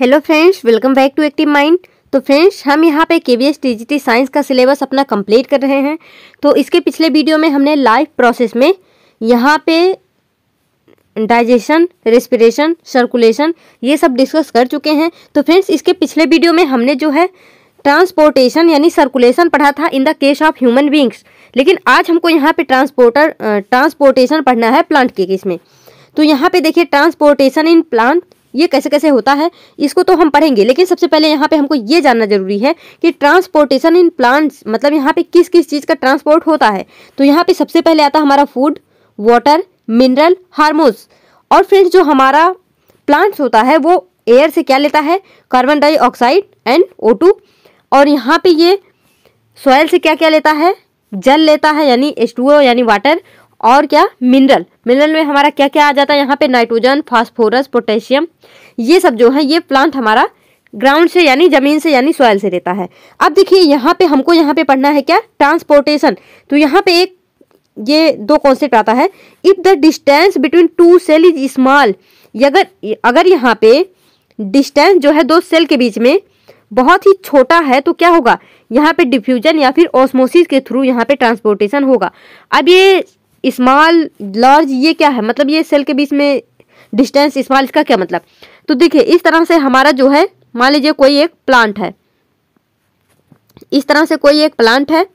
hello friends welcome back to active mind तो friends हम यहाँ पे के वी एस साइंस का सिलेबस अपना कंप्लीट कर रहे हैं तो इसके पिछले वीडियो में हमने लाइफ प्रोसेस में यहाँ पे डाइजेशन रेस्पिरेशन सर्कुलेशन ये सब डिस्कस कर चुके हैं तो फ्रेंड्स इसके पिछले वीडियो में हमने जो है ट्रांसपोर्टेशन यानी सर्कुलेशन पढ़ा था in the case of human beings लेकिन आज हमको यहाँ पे ट्रांसपोर्टर ट्रांसपोर्टेशन पढ़ना है प्लांट के केस में तो यहाँ पे देखिए ट्रांसपोर्टेशन इन प्लांट ये कैसे कैसे होता है इसको तो हम पढ़ेंगे लेकिन सबसे पहले यहाँ पे हमको ये जानना जरूरी है कि ट्रांसपोर्टेशन इन प्लांट्स मतलब यहाँ पे किस किस चीज़ का ट्रांसपोर्ट होता है तो यहाँ पे सबसे पहले आता हमारा फूड वाटर मिनरल हारमोन्स और फ्रेंड्स जो हमारा प्लांट्स होता है वो एयर से क्या लेता है कार्बन डाइऑक्साइड एंड ओ और यहाँ पे ये सॉयल से क्या क्या लेता है जल लेता है यानी एच यानी वाटर और क्या मिनरल मिनरल में हमारा क्या क्या आ जाता है यहाँ पे नाइट्रोजन फास्फोरस पोटेशियम ये सब जो है ये प्लांट हमारा ग्राउंड से यानी जमीन से यानी सॉयल से लेता है अब देखिए यहाँ पे हमको यहाँ पे पढ़ना है क्या ट्रांसपोर्टेशन तो यहाँ पे एक ये दो कॉन्सेप्ट आता है if the distance between two cell is small अगर अगर यहाँ पे डिस्टेंस जो है दो सेल के बीच में बहुत ही छोटा है तो क्या होगा यहाँ पे डिफ्यूजन या फिर ऑस्मोसिस के थ्रू यहाँ पे ट्रांसपोर्टेशन होगा अब ये इस्माल लार्ज ये क्या है मतलब ये सेल के बीच में डिस्टेंस इस्माल इसका क्या मतलब तो देखिए इस तरह से हमारा जो है मान लीजिए कोई एक प्लांट है इस तरह से कोई एक प्लांट है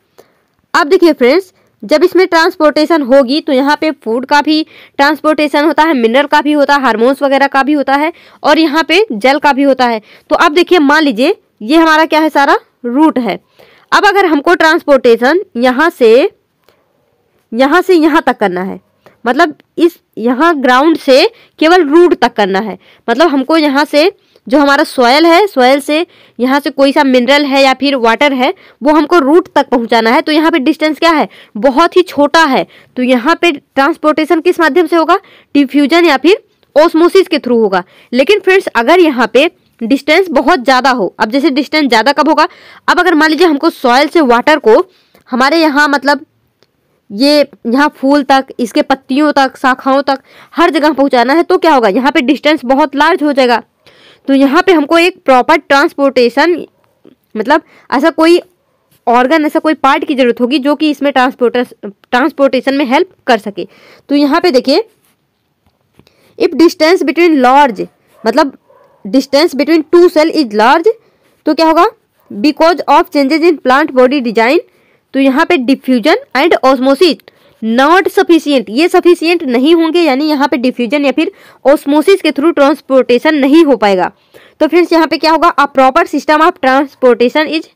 अब देखिए फ्रेंड्स जब इसमें ट्रांसपोर्टेशन होगी तो यहाँ पे फूड का भी ट्रांसपोर्टेशन होता है मिनरल का भी होता है हारमोन्स वगैरह का भी होता है और यहाँ पे जल का भी होता है तो अब देखिए मान लीजिए ये हमारा क्या है सारा रूट है अब अगर हमको ट्रांसपोर्टेशन यहाँ से यहाँ से यहाँ तक करना है मतलब इस यहाँ ग्राउंड से केवल रूट तक करना है मतलब हमको यहाँ से जो हमारा सॉयल है सॉयल से यहाँ से कोई सा मिनरल है या फिर वाटर है वो हमको रूट तक पहुँचाना है तो यहाँ पे डिस्टेंस क्या है बहुत ही छोटा है तो यहाँ पे ट्रांसपोर्टेशन किस माध्यम से होगा डिफ्यूजन या फिर ओसमोसिस के थ्रू होगा लेकिन फ्रेंड्स अगर यहाँ पे डिस्टेंस बहुत ज़्यादा हो अब जैसे डिस्टेंस ज़्यादा कब होगा अब अगर मान लीजिए हमको सॉयल से वाटर को हमारे यहाँ मतलब ये यहाँ फूल तक इसके पत्तियों तक शाखाओं तक हर जगह पहुँचाना है तो क्या होगा यहाँ पे डिस्टेंस बहुत लार्ज हो जाएगा तो यहाँ पे हमको एक प्रॉपर ट्रांसपोर्टेशन मतलब ऐसा कोई ऑर्गन ऐसा कोई पार्ट की ज़रूरत होगी जो कि इसमें ट्रांसपोर्ट ट्रांसपोर्टेशन में हेल्प कर सके तो यहाँ पे देखिए इफ़ डिस्टेंस बिटवीन लार्ज मतलब distance between two cell is large तो क्या होगा because of changes in plant body design तो यहाँ पे diffusion and osmosis not sufficient ये सफिशियंट नहीं होंगे यानी यहाँ पे डिफ्यूजन या फिर ऑस्मोसिस के थ्रू ट्रांसपोर्टेशन नहीं हो पाएगा तो फ्रेंड्स यहाँ पे क्या होगा a proper system of transportation is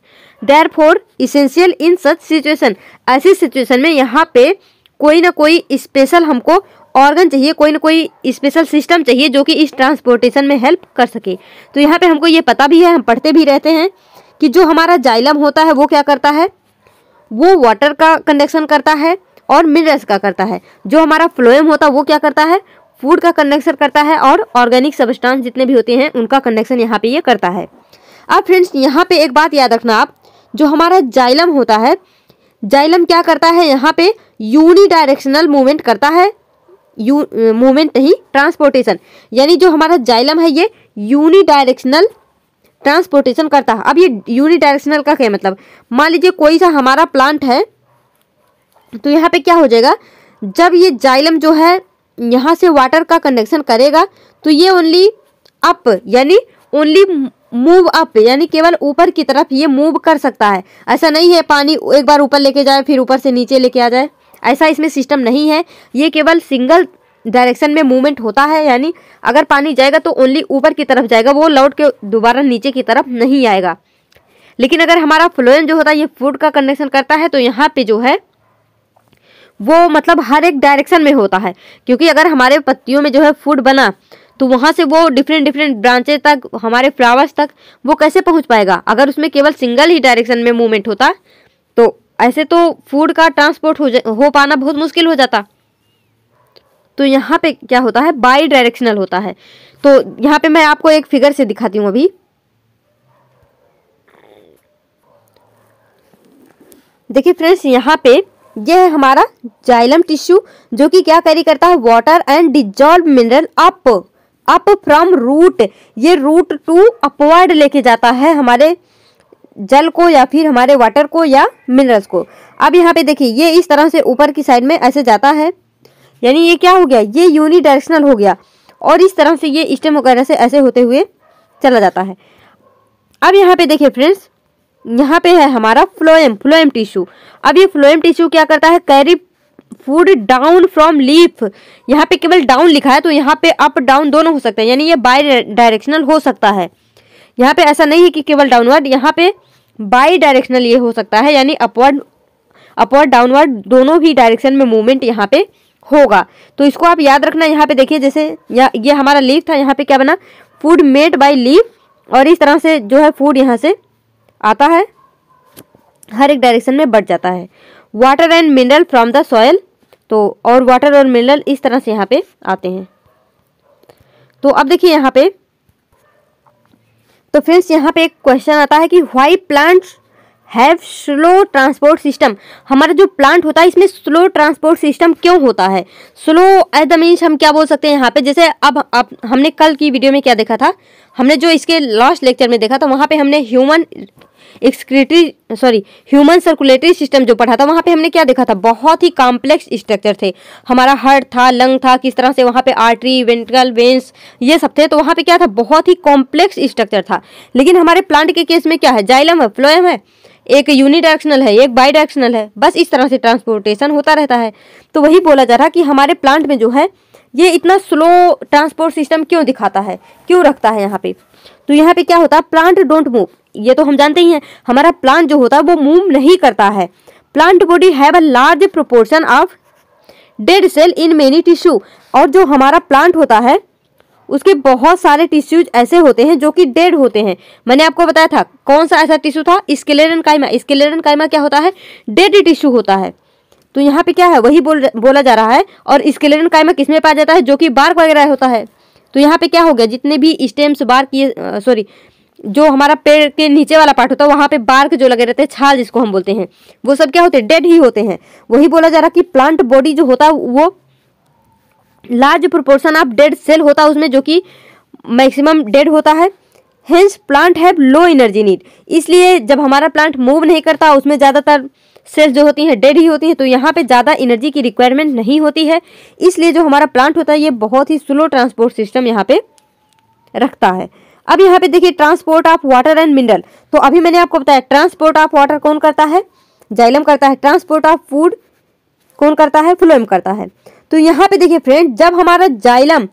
there for essential in such situation ऐसी सिचुएशन में यहाँ पे कोई ना कोई स्पेशल हमको ऑर्गन चाहिए कोई ना कोई स्पेशल सिस्टम चाहिए जो कि इस ट्रांसपोर्टेशन में हेल्प कर सके तो यहाँ पे हमको ये पता भी है हम पढ़ते भी रहते हैं कि जो हमारा जाइलम होता है वो क्या करता है वो वाटर का कंडक्शन करता है और मिनरल्स का करता है जो हमारा फ्लोएम होता है वो क्या करता है फूड का कंडक्शन करता है और ऑर्गेनिक सबस्टांस जितने भी होते हैं उनका कंडक्शन यहाँ पे ये करता है अब फ्रेंड्स यहाँ पे एक बात याद रखना आप जो हमारा जाइलम होता है जाइलम क्या करता है यहाँ पे यूनी डायरेक्शनल मूवमेंट करता है यू मूवमेंट नहीं ट्रांसपोर्टेशन यानी जो हमारा जाइलम है ये यूनी डायरेक्शनल ट्रांसपोर्टेशन करता है अब ये यूनिडायरेक्शनल का क्या मतलब मान लीजिए कोई सा हमारा प्लांट है तो यहाँ पे क्या हो जाएगा जब ये जाइलम जो है यहाँ से वाटर का कनेक्शन करेगा तो ये ओनली अप यानी ओनली मूव अप यानी केवल ऊपर की तरफ ये मूव कर सकता है ऐसा नहीं है पानी एक बार ऊपर लेके जाए फिर ऊपर से नीचे लेके आ जाए ऐसा इसमें सिस्टम नहीं है ये केवल सिंगल डायरेक्शन में मूवमेंट होता है यानी अगर पानी जाएगा तो ओनली ऊपर की तरफ जाएगा वो लौट के दोबारा नीचे की तरफ नहीं आएगा लेकिन अगर हमारा फ्लोएन जो होता है ये फूड का कंडक्शन करता है तो यहाँ पे जो है वो मतलब हर एक डायरेक्शन में होता है क्योंकि अगर हमारे पत्तियों में जो है फूड बना तो वहाँ से वो डिफरेंट डिफरेंट ब्रांचेज तक हमारे फ्लावर्स तक वो कैसे पहुँच पाएगा अगर उसमें केवल सिंगल ही डायरेक्शन में मूवमेंट होता तो ऐसे तो फूड का ट्रांसपोर्ट हो जा हो पाना बहुत मुश्किल हो जाता तो यहाँ पे क्या होता है बाई डायरेक्शनल होता है तो यहाँ पे मैं आपको एक फिगर से दिखाती हूँ अभी देखिए फ्रेंड्स यहाँ पे यह है हमारा जाइलम टिश्यू जो कि क्या कैरी करता है water and dissolve mineral up up from root ये रूट टू अपवर्ड लेके जाता है हमारे जल को या फिर हमारे वाटर को या मिनरल्स को अब यहाँ पे देखिए ये इस तरह से ऊपर की साइड में ऐसे जाता है यानी ये क्या हो गया ये यूनिडायरेक्शनल हो गया और इस तरह से ये स्टेम वगैरह से ऐसे होते हुए चला जाता है अब यहाँ पे देखिए फ्रेंड्स यहाँ पे है हमारा फ्लोएम फ्लोएम टिश्यू अब ये फ्लोएम टिश्यू क्या करता है carry food down from leaf यहाँ पे केवल डाउन लिखा है तो यहाँ पे अप डाउन दोनों हो सकते हैं यानी ये बाई डायरेक्शनल हो सकता है यहाँ पे ऐसा नहीं है कि केवल डाउनवर्ड यहाँ पे बाई डायरेक्शनल ये हो सकता है यानी अपवर्ड अपवर्ड डाउनवर्ड दोनों ही डायरेक्शन में मूवमेंट यहाँ पे होगा तो इसको आप याद रखना यहाँ पे देखिए जैसे ये हमारा लीव था यहाँ पे क्या बना फूड मेड बाय लीव और इस तरह से जो है फूड यहाँ से आता है हर एक डायरेक्शन में बढ़ जाता है water and mineral from the soil तो और वाटर और मिनरल इस तरह से यहाँ पे आते हैं तो अब देखिए यहाँ पे तो फ्रेंड्स यहाँ पे एक क्वेश्चन आता है कि why plants have slow transport system हमारा जो प्लांट होता है इसमें स्लो ट्रांसपोर्ट सिस्टम क्यों होता है स्लो एट द मीन्स हम क्या बोल सकते हैं यहाँ पे जैसे अब आप हमने कल की वीडियो में क्या देखा था हमने जो इसके लास्ट लेक्चर में देखा था वहाँ पे हमने human excretory sorry human circulatory system जो पढ़ा था वहाँ पे हमने क्या देखा था बहुत ही कॉम्प्लेक्स स्ट्रक्चर थे हमारा हार्ट था लंग था किस तरह से वहाँ पे आर्टरी वेंट्रल वेंस ये सब थे तो वहाँ पे क्या था बहुत ही कॉम्प्लेक्स स्ट्रक्चर था लेकिन हमारे प्लांट के केस में क्या है जाइलम है फ्लोएम है एक यूनिडायरेक्शनल है एक बाई डायरेक्शनल है बस इस तरह से ट्रांसपोर्टेशन होता रहता है तो वही बोला जा रहा कि हमारे प्लांट में जो है ये इतना स्लो ट्रांसपोर्ट सिस्टम क्यों दिखाता है क्यों रखता है यहाँ पे तो यहाँ पे क्या होता है प्लांट डोंट मूव ये तो हम जानते ही हैं हमारा प्लांट जो होता है वो मूव नहीं करता है plant body have a large proportion of dead cell in many tissue और जो हमारा प्लांट होता है उसके बहुत सारे टिश्यूज ऐसे होते हैं जो कि डेड होते हैं मैंने आपको बताया था कौन सा ऐसा टिश्यू था स्केलेरन कायमा स्केलेरन कायमा क्या होता है डेड टिश्यू होता है तो यहाँ पे क्या है वही बोल बोला जा रहा है और स्केलेरन कायमा किसमें पाया जाता है जो कि बार्क वगैरह होता है तो यहाँ पे क्या हो गया जितने भी स्टेम्स बार्क ये सॉरी जो हमारा पेड़ के नीचे वाला पार्ट होता है वहाँ पे बार्क जो लगे रहते हैं छाल जिसको हम बोलते हैं वो सब क्या होते हैं डेड ही होते हैं वही बोला जा रहा कि प्लांट बॉडी जो होता है वो large proportion of dead cell होता है उसमें जो कि मैक्सिमम डेड होता है hence plant have low energy need इसलिए जब हमारा प्लांट मूव नहीं करता उसमें ज़्यादातर सेल्स जो होती हैं डेड ही होती हैं तो यहाँ पे ज़्यादा एनर्जी की रिक्वायरमेंट नहीं होती है इसलिए जो हमारा प्लांट होता है ये बहुत ही स्लो ट्रांसपोर्ट सिस्टम यहाँ पे रखता है अब यहाँ पे देखिए transport of water and mineral तो अभी मैंने आपको बताया ट्रांसपोर्ट ऑफ वाटर कौन करता है जाइलम करता है ट्रांसपोर्ट ऑफ फूड कौन करता है फ्लोएम करता है तो यहाँ पे देखिए फ्रेंड जब हमारा जाइलम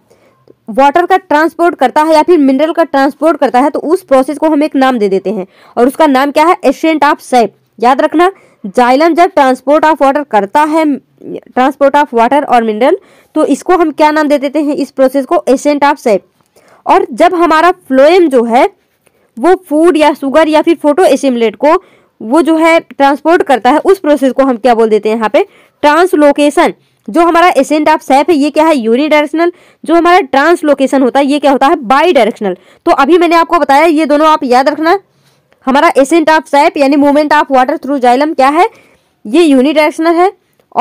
वाटर का ट्रांसपोर्ट करता है या फिर मिनरल का ट्रांसपोर्ट करता है तो उस प्रोसेस को हम एक नाम दे देते हैं और उसका नाम क्या है एशियंट ऑफ सैप याद रखना जाइलम जब ट्रांसपोर्ट ऑफ वाटर करता है ट्रांसपोर्ट ऑफ वाटर और मिनरल तो इसको हम क्या नाम दे देते हैं इस प्रोसेस को एशियंट ऑफ सैप और जब हमारा फ्लोएम जो है वो फूड या शुगर या फिर फोटो एसिमलेट को वो जो है ट्रांसपोर्ट करता है उस प्रोसेस को हम क्या बोल देते हैं यहाँ पे ट्रांसलोकेशन जो हमारा एसेंट ऑफ सैप है ये क्या है यूनि डायरेक्शनल जो हमारा ट्रांसलोकेशन होता है ये क्या होता है बाई डायरेक्शनल तो अभी मैंने आपको बताया ये दोनों आप याद रखना हमारा एसेंट ऑफ सैप यानी movement of water through xylem क्या है ये यूनि डायरेक्शनल है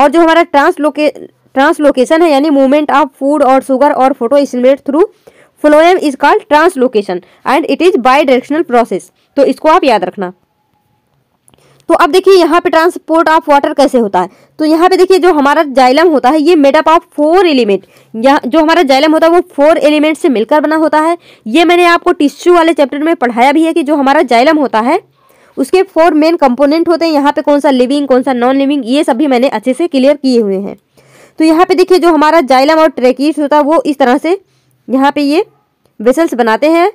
और जो हमारा ट्रांसलोके ट्रांसलोकेशन है यानी मूवमेंट ऑफ फूड और शुगर और photo through phloem is called translocation and it is bidirectional process तो इसको आप याद रखना तो अब देखिए यहाँ पे ट्रांसपोर्ट ऑफ वाटर कैसे होता है तो यहाँ पे देखिए जो हमारा जाइलम होता है ये मेडअप ऑफ फोर एलिमेंट यहाँ जो हमारा जाइलम होता है वो फोर एलिमेंट से मिलकर बना होता है ये मैंने आपको टिश्यू वाले चैप्टर में पढ़ाया भी है कि जो हमारा जाइलम होता है उसके फोर मेन कंपोनेंट होते हैं यहाँ पे कौन सा लिविंग कौन सा नॉन लिविंग ये सब भी मैंने अच्छे से क्लियर किए हुए हैं तो यहाँ पे देखिए जो हमारा जाइलम और ट्रेकिस होता है वो इस तरह से यहाँ पे ये वेसल्स बनाते हैं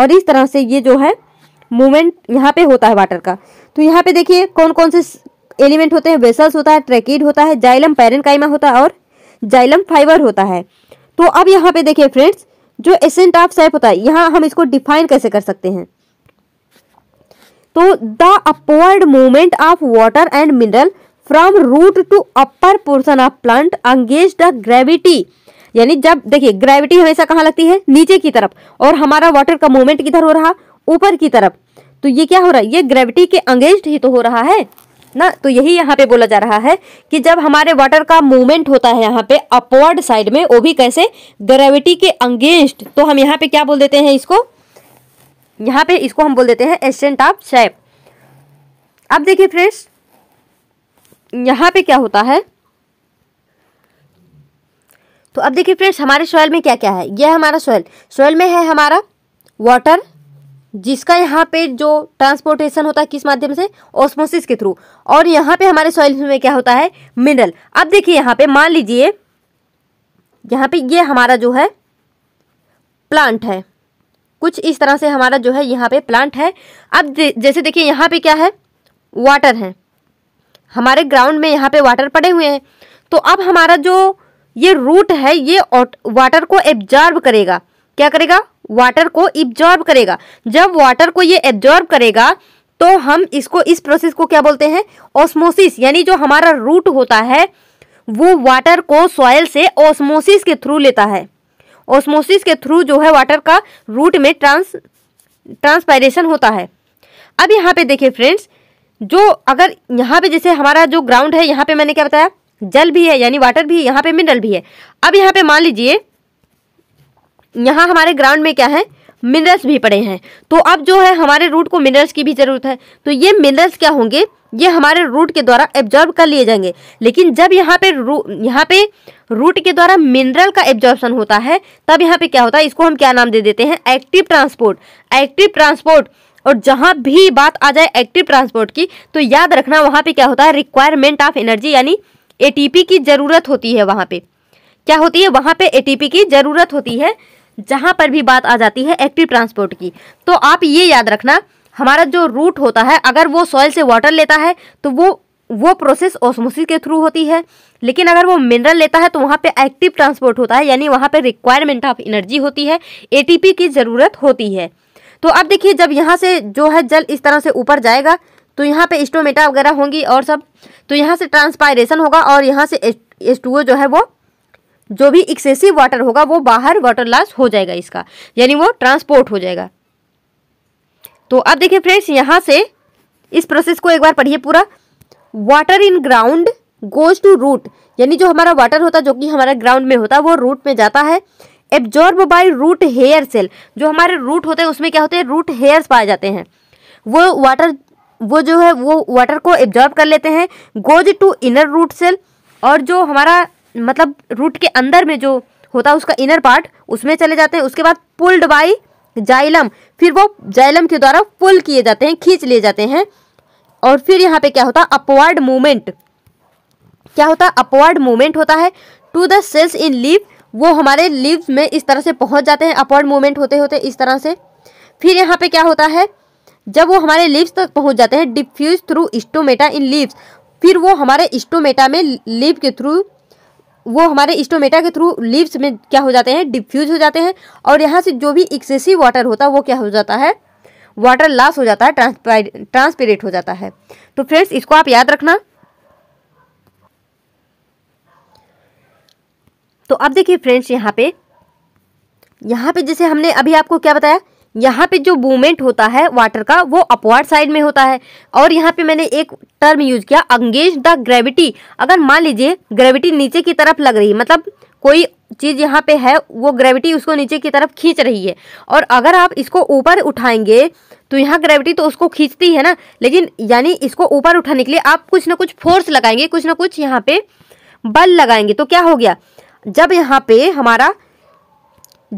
और इस तरह से ये जो है मूवमेंट यहाँ पे होता है वाटर का तो यहाँ पे देखिए कौन कौन से एलिमेंट होते हैं वेसल्स होता है ट्रेकिड होता है जाइलम पैरेनकाइमा होता है और जाइलम फाइबर होता है तो अब यहाँ पे देखिए फ्रेंड्स जो एसेंट ऑफ सैप होता है यहाँ हम इसको डिफाइन कैसे कर सकते हैं तो the upward movement of water and mineral from root to upper portion of plant अंगेज द ग्रेविटी यानी जब देखिए ग्रेविटी हमेशा कहाँ लगती है नीचे की तरफ और हमारा वाटर का मूवमेंट किधर हो रहा ऊपर की तरफ तो ये क्या हो रहा है ये ग्रेविटी के अंगेंस्ट ही तो हो रहा है ना तो यही यहाँ पे बोला जा रहा है कि जब हमारे वाटर का मूवमेंट होता है यहाँ पे अपवर्ड साइड में वो भी कैसे ग्रेविटी के अंगेंस्ट तो हम यहाँ पे क्या बोल देते हैं इसको यहाँ पे इसको हम बोल देते हैं एसेंट ऑफ शेप अब देखिए फ्रेंड्स यहाँ पे क्या होता है तो अब देखिए फ्रेंड्स हमारे सॉयल में क्या क्या है यह हमारा सॉयल सॉयल में है हमारा वाटर जिसका यहाँ पे जो ट्रांसपोर्टेशन होता है किस माध्यम से ऑस्मोसिस के थ्रू और यहाँ पे हमारे सॉइल में क्या होता है मिनरल अब देखिए यहाँ पे मान लीजिए यहाँ पे ये हमारा जो है प्लांट है कुछ इस तरह से हमारा जो है यहाँ पे प्लांट है अब जैसे देखिए यहाँ पे क्या है वाटर है हमारे ग्राउंड में यहाँ पे वाटर पड़े हुए हैं तो अब हमारा जो ये रूट है ये वाटर को एब्जॉर्ब करेगा क्या करेगा वाटर को एब्जॉर्ब करेगा जब वाटर को ये एब्जॉर्ब करेगा तो हम इसको इस प्रोसेस को क्या बोलते हैं ऑस्मोसिस यानी जो हमारा रूट होता है वो वाटर को सॉयल से ऑस्मोसिस के थ्रू लेता है ऑस्मोसिस के थ्रू जो है वाटर का रूट में ट्रांस ट्रांसपायरेशन होता है अब यहाँ पे देखिए फ्रेंड्स जो अगर यहाँ पे जैसे हमारा जो ग्राउंड है यहाँ पे मैंने क्या बताया जल भी है यानी वाटर भी यहाँ पे मिनरल भी है अब यहाँ पे मान लीजिए यहाँ हमारे ग्राउंड में क्या है मिनरल्स भी पड़े हैं तो अब जो है हमारे रूट को मिनरल्स की भी ज़रूरत है तो ये मिनरल्स क्या होंगे ये हमारे रूट के द्वारा एब्जॉर्ब कर लिए जाएंगे लेकिन जब यहाँ पे रू यहाँ पे रूट के द्वारा मिनरल का एब्जॉर्बन होता है तब यहाँ पे क्या होता है इसको हम क्या नाम दे देते हैं एक्टिव ट्रांसपोर्ट एक्टिव ट्रांसपोर्ट और जहाँ भी बात आ जाए एक्टिव ट्रांसपोर्ट की तो याद रखना वहाँ पर क्या होता है रिक्वायरमेंट ऑफ एनर्जी यानी एटीपी की ज़रूरत होती है वहाँ पे क्या होती है वहाँ पे एटीपी की ज़रूरत होती है जहाँ पर भी बात आ जाती है एक्टिव ट्रांसपोर्ट की तो आप ये याद रखना हमारा जो रूट होता है अगर वो सॉइल से वाटर लेता है तो वो वो प्रोसेस ओस्मोसिस के थ्रू होती है लेकिन अगर वो मिनरल लेता है तो वहाँ पे एक्टिव ट्रांसपोर्ट होता है यानी वहाँ पे रिक्वायरमेंट ऑफ एनर्जी होती है एटीपी की ज़रूरत होती है तो अब देखिए जब यहाँ से जो है जल इस तरह से ऊपर जाएगा तो यहाँ पे स्टोमेटा वगैरह होंगी और सब तो यहाँ से ट्रांसपायरेशन होगा और यहाँ से एस जो है वो जो भी एक्सेसिव वाटर होगा वो बाहर वाटर लॉस हो जाएगा इसका यानी वो ट्रांसपोर्ट हो जाएगा तो अब देखिए फ्रेंड्स यहाँ से इस प्रोसेस को एक बार पढ़िए पूरा water in ground goes to root यानी जो हमारा वाटर होता है जो कि हमारा ग्राउंड में होता है वो रूट में जाता है absorb by root hair cell जो हमारे रूट होते हैं उसमें क्या होते हैं रूट हेयर्स पाए जाते हैं वो वाटर वो जो है वो वाटर को एब्जॉर्ब कर लेते हैं goes to inner root cell और जो हमारा मतलब रूट के अंदर में जो होता है उसका इनर पार्ट उसमें चले जाते हैं उसके बाद पुल्ड बाई जाइलम फिर वो जाइलम के द्वारा पुल किए जाते हैं खींच लिए जाते हैं और फिर यहाँ पे क्या होता है अपवर्ड मूवमेंट क्या होता है अपवर्ड मूवमेंट होता है to the cells in leave वो हमारे लीव में इस तरह से पहुँच जाते हैं अपवर्ड मूवमेंट होते होते इस तरह से फिर यहाँ पे क्या होता है जब वो हमारे लिप्स तक पहुंच जाते हैं diffuse through stomata in leaves फिर वो हमारे स्टोमेटा में लिप के थ्रू वो हमारे स्टोमेटा के थ्रू लिप्स में क्या हो जाते हैं डिफ्यूज हो जाते हैं और यहाँ से जो भी एक्सेसिव वाटर होता है वो क्या हो जाता है वाटर लॉस हो जाता है ट्रांसपेरेंट हो जाता है तो फ्रेंड्स इसको आप याद रखना तो अब देखिए फ्रेंड्स यहाँ पे यहाँ पे जैसे हमने अभी आपको क्या बताया यहाँ पे जो मूवमेंट होता है वाटर का वो अपवर्ड साइड में होता है और यहाँ पे मैंने एक टर्म यूज किया अंगेज द ग्रेविटी अगर मान लीजिए ग्रेविटी नीचे की तरफ लग रही है मतलब कोई चीज़ यहाँ पे है वो ग्रेविटी उसको नीचे की तरफ खींच रही है और अगर आप इसको ऊपर उठाएंगे तो यहाँ ग्रेविटी तो उसको खींचती है ना लेकिन यानी इसको ऊपर उठाने के लिए आप कुछ ना कुछ फोर्स लगाएंगे कुछ ना कुछ यहाँ पे बल लगाएंगे तो क्या हो गया जब यहाँ पे हमारा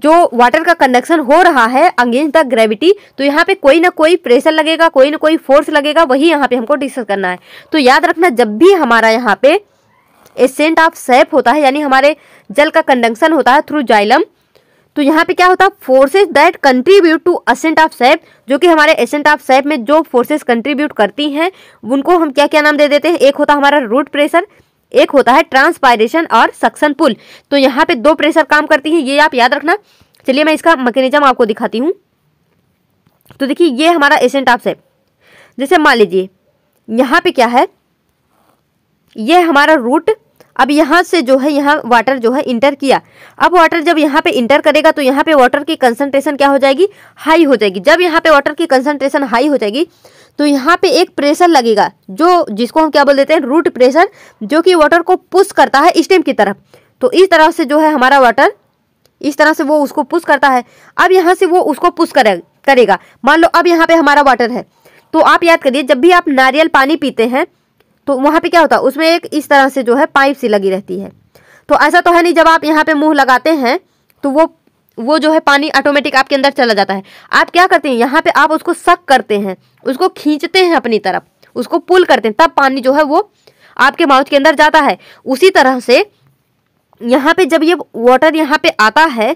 जो वाटर का कंडक्शन हो रहा है अगेंस्ट द ग्रेविटी तो यहाँ पे कोई ना कोई प्रेशर लगेगा कोई ना कोई फोर्स लगेगा वही यहाँ पे हमको डिस्कस करना है तो याद रखना जब भी हमारा यहाँ पे एसेंट ऑफ सेप होता है यानी हमारे जल का कंडक्शन होता है थ्रू जाइलम तो यहाँ पे क्या होता है forces that contribute to ascent of sap जो कि हमारे एसेंट ऑफ सेप में जो फोर्सेज कंट्रीब्यूट करती हैं उनको हम क्या क्या नाम दे देते हैं एक होता हमारा रूट प्रेशर एक होता है ट्रांसपायरेशन और सक्सन पुल तो यहाँ पे दो प्रेशर काम करती है ये आप याद रखना चलिए मैं इसका मैकेनिज्म आपको दिखाती हूँ तो देखिए ये हमारा एसेंटाप्स है जैसे मान लीजिए यहाँ पे क्या है ये हमारा रूट अब यहाँ से जो है यहाँ वाटर जो है इंटर किया अब वाटर जब यहाँ पे इंटर करेगा तो यहाँ पे वाटर की कंसंट्रेशन क्या हो जाएगी हाई हो जाएगी जब यहाँ पे वाटर की कंसंट्रेशन हाई हो जाएगी तो यहाँ पे एक प्रेशर लगेगा जो जिसको हम क्या बोल देते हैं रूट प्रेशर जो कि वाटर को पुश करता है स्टेम की तरफ तो इस तरह से जो है हमारा वाटर इस तरह से वो उसको पुश करता है अब यहाँ से वो उसको पुश करे, करेगा मान लो अब यहाँ पे हमारा वाटर है तो आप याद करिए जब भी आप नारियल पानी पीते हैं तो वहाँ पे क्या होता है उसमें एक इस तरह से जो है पाइप सी लगी रहती है तो ऐसा तो है नहीं जब आप यहाँ पे मुंह लगाते हैं तो वो वो जो है पानी ऑटोमेटिक आपके अंदर चला जाता है आप क्या करते हैं यहाँ पे आप उसको सक करते हैं उसको खींचते हैं अपनी तरफ उसको पुल करते हैं तब पानी जो है वो आपके माउथ के अंदर जाता है उसी तरह से यहाँ पे जब ये वाटर यहाँ पे आता है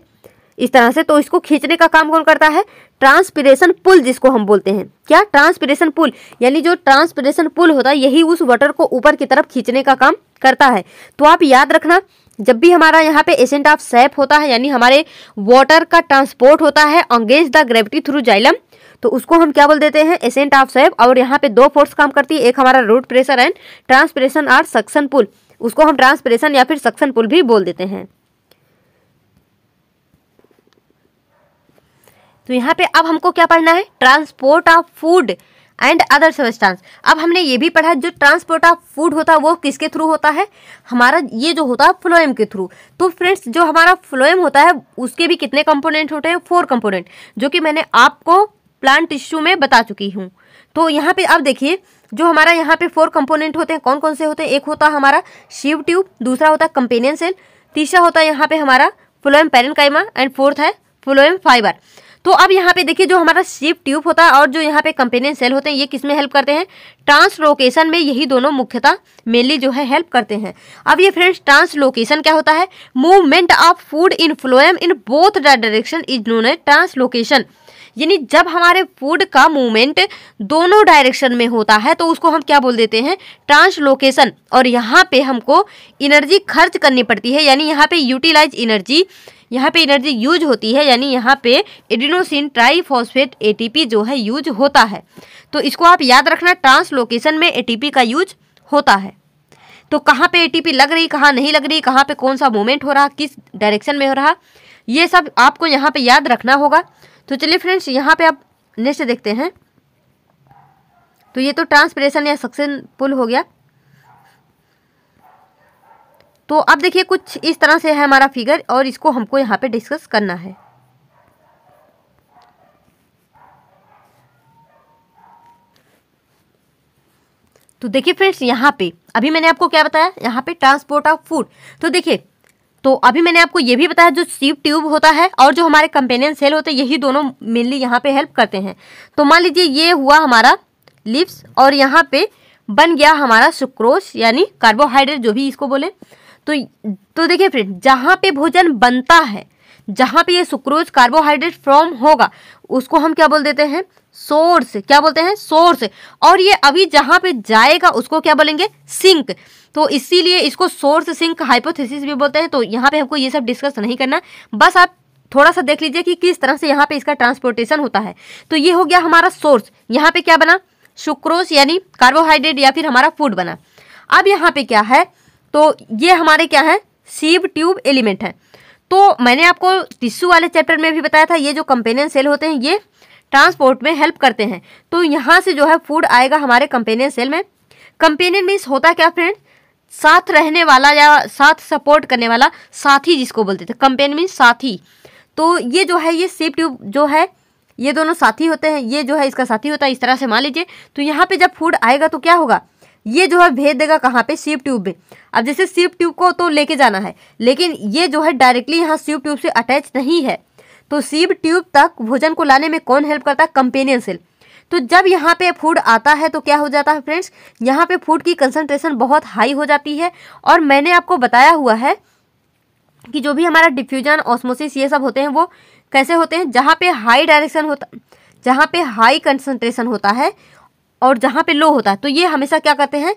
इस तरह से तो इसको खींचने का काम कौन करता है ट्रांसपिरेशन पुल जिसको हम बोलते हैं क्या ट्रांसपिरेशन पुल यानी जो ट्रांसपिरेशन पुल होता है यही उस वाटर को ऊपर की तरफ खींचने का काम करता है तो आप याद रखना जब भी हमारा यहाँ पे एसेंट ऑफ सैप होता है यानी हमारे वाटर का ट्रांसपोर्ट होता है अंगेज द ग्रेविटी थ्रू जाइलम तो उसको हम क्या बोल देते हैं एसेंट ऑफ सैप और यहाँ पे दो फोर्स काम करती है एक हमारा root pressure and transpiration or suction pull उसको हम ट्रांसपिरेशन या फिर सक्सन पुल भी बोल देते हैं तो यहाँ पे अब हमको क्या पढ़ना है transport of food and other substance अब हमने ये भी पढ़ा जो ट्रांसपोर्ट ऑफ फूड होता है वो किसके थ्रू होता है हमारा ये जो होता है फ्लोएम के थ्रू तो फ्रेंड्स जो हमारा फ्लोएम होता है उसके भी कितने कंपोनेंट होते हैं फोर कंपोनेंट जो कि मैंने आपको प्लांट टिश्यू में बता चुकी हूँ तो यहाँ पे अब देखिए जो हमारा यहाँ पे फोर कंपोनेंट होते हैं कौन कौन से होते हैं एक होता हमारा शिव ट्यूब दूसरा होता है कंपेनियन सेल तीसरा होता है यहाँ पे हमारा फ्लोएम पेरेंकाइमा एंड फोर्थ है फ्लोएम फाइबर तो अब यहाँ पे देखिए जो हमारा शिप ट्यूब होता है और जो यहाँ पे कंपेनियन सेल होते हैं ये किस में हेल्प करते हैं ट्रांसलोकेशन में यही दोनों मुख्यतः मेनली जो है हेल्प करते हैं अब ये फ्रेंड्स ट्रांसलोकेशन क्या होता है movement of food in phloem in both the direction is known है ट्रांसलोकेशन यानी जब हमारे फूड का मूवमेंट दोनों डायरेक्शन में होता है तो उसको हम क्या बोल देते हैं ट्रांसलोकेशन और यहाँ पे हमको एनर्जी खर्च करनी पड़ती है यानी यहाँ पे यूटिलाइज एनर्जी यहाँ पे एनर्जी यूज होती है यानी यहाँ पे एडिनोसिन ट्राईफॉस्फेट एटीपी जो है यूज होता है तो इसको आप याद रखना ट्रांसलोकेशन में एटीपी का यूज होता है तो कहाँ पे एटीपी लग रही कहाँ नहीं लग रही कहाँ पे कौन सा मोमेंट हो रहा किस डायरेक्शन में हो रहा ये सब आपको यहाँ पे याद रखना होगा तो चलिए फ्रेंड्स यहाँ पे आप नेक्स्ट देखते हैं तो ये तो ट्रांसप्रेशन या सक्सेसफुल हो गया तो अब देखिए कुछ इस तरह से है हमारा फिगर और इसको हमको यहाँ पे डिस्कस करना है तो देखिए फ्रेंड्स यहाँ पे अभी मैंने आपको क्या बताया यहाँ पे ट्रांसपोर्ट ऑफ फूड तो देखिए तो अभी मैंने आपको ये भी बताया जो सीप ट्यूब होता है और जो हमारे कंपेनियन सेल होते हैं यही दोनों मेनली यहाँ पे हेल्प करते हैं तो मान लीजिए ये हुआ हमारा लिप्स और यहाँ पे बन गया हमारा सुक्रोस यानी कार्बोहाइड्रेट जो भी इसको बोले तो तो देखिए फ्रेंड जहाँ पे भोजन बनता है जहाँ पे ये सुक्रोज कार्बोहाइड्रेट फॉर्म होगा उसको हम क्या बोल देते हैं सोर्स क्या बोलते हैं सोर्स और ये अभी जहाँ पे जाएगा उसको क्या बोलेंगे सिंक तो इसीलिए इसको सोर्स सिंक हाइपोथेसिस भी बोलते हैं तो यहाँ पे हमको ये सब डिस्कस नहीं करना बस आप थोड़ा सा देख लीजिए कि किस तरह से यहाँ पे इसका ट्रांसपोर्टेशन होता है तो ये हो गया हमारा सोर्स यहाँ पे क्या बना सुक्रोज यानी कार्बोहाइड्रेट या फिर हमारा फूड बना अब यहाँ पे क्या है तो ये हमारे क्या है सीव ट्यूब एलिमेंट है तो मैंने आपको टिश्यू वाले चैप्टर में भी बताया था ये जो कंपेनियन सेल होते हैं ये ट्रांसपोर्ट में हेल्प करते हैं तो यहाँ से जो है फूड आएगा हमारे कंपेनियन सेल में कंपेनियन मीन्स होता क्या फ्रेंड साथ रहने वाला या साथ सपोर्ट करने वाला साथी जिसको बोलते थे कंपेनियन मीन्स साथी तो ये जो है ये सीव ट्यूब जो है ये दोनों साथी होते हैं ये जो है इसका साथी होता है इस तरह से मान लीजिए तो यहाँ पे जब फूड आएगा तो क्या होगा ये जो है भेज देगा कहाँ पे सीप ट्यूब में अब जैसे सीप ट्यूब को तो लेके जाना है लेकिन ये जो है डायरेक्टली यहाँ सीप ट्यूब से अटैच नहीं है तो सीप ट्यूब तक भोजन को लाने में कौन हेल्प करता है कंपेनियन सेल तो जब यहाँ पे फूड आता है तो क्या हो जाता है फ्रेंड्स यहाँ पे फूड की कंसनट्रेशन बहुत हाई हो जाती है और मैंने आपको बताया हुआ है कि जो भी हमारा डिफ्यूजन ऑस्मोसिस ये सब होते हैं वो कैसे होते हैं जहाँ पे हाई डायरेक्शन होता जहाँ पे हाई कंसनट्रेशन होता है और जहाँ पे लो होता है तो ये हमेशा क्या कहते हैं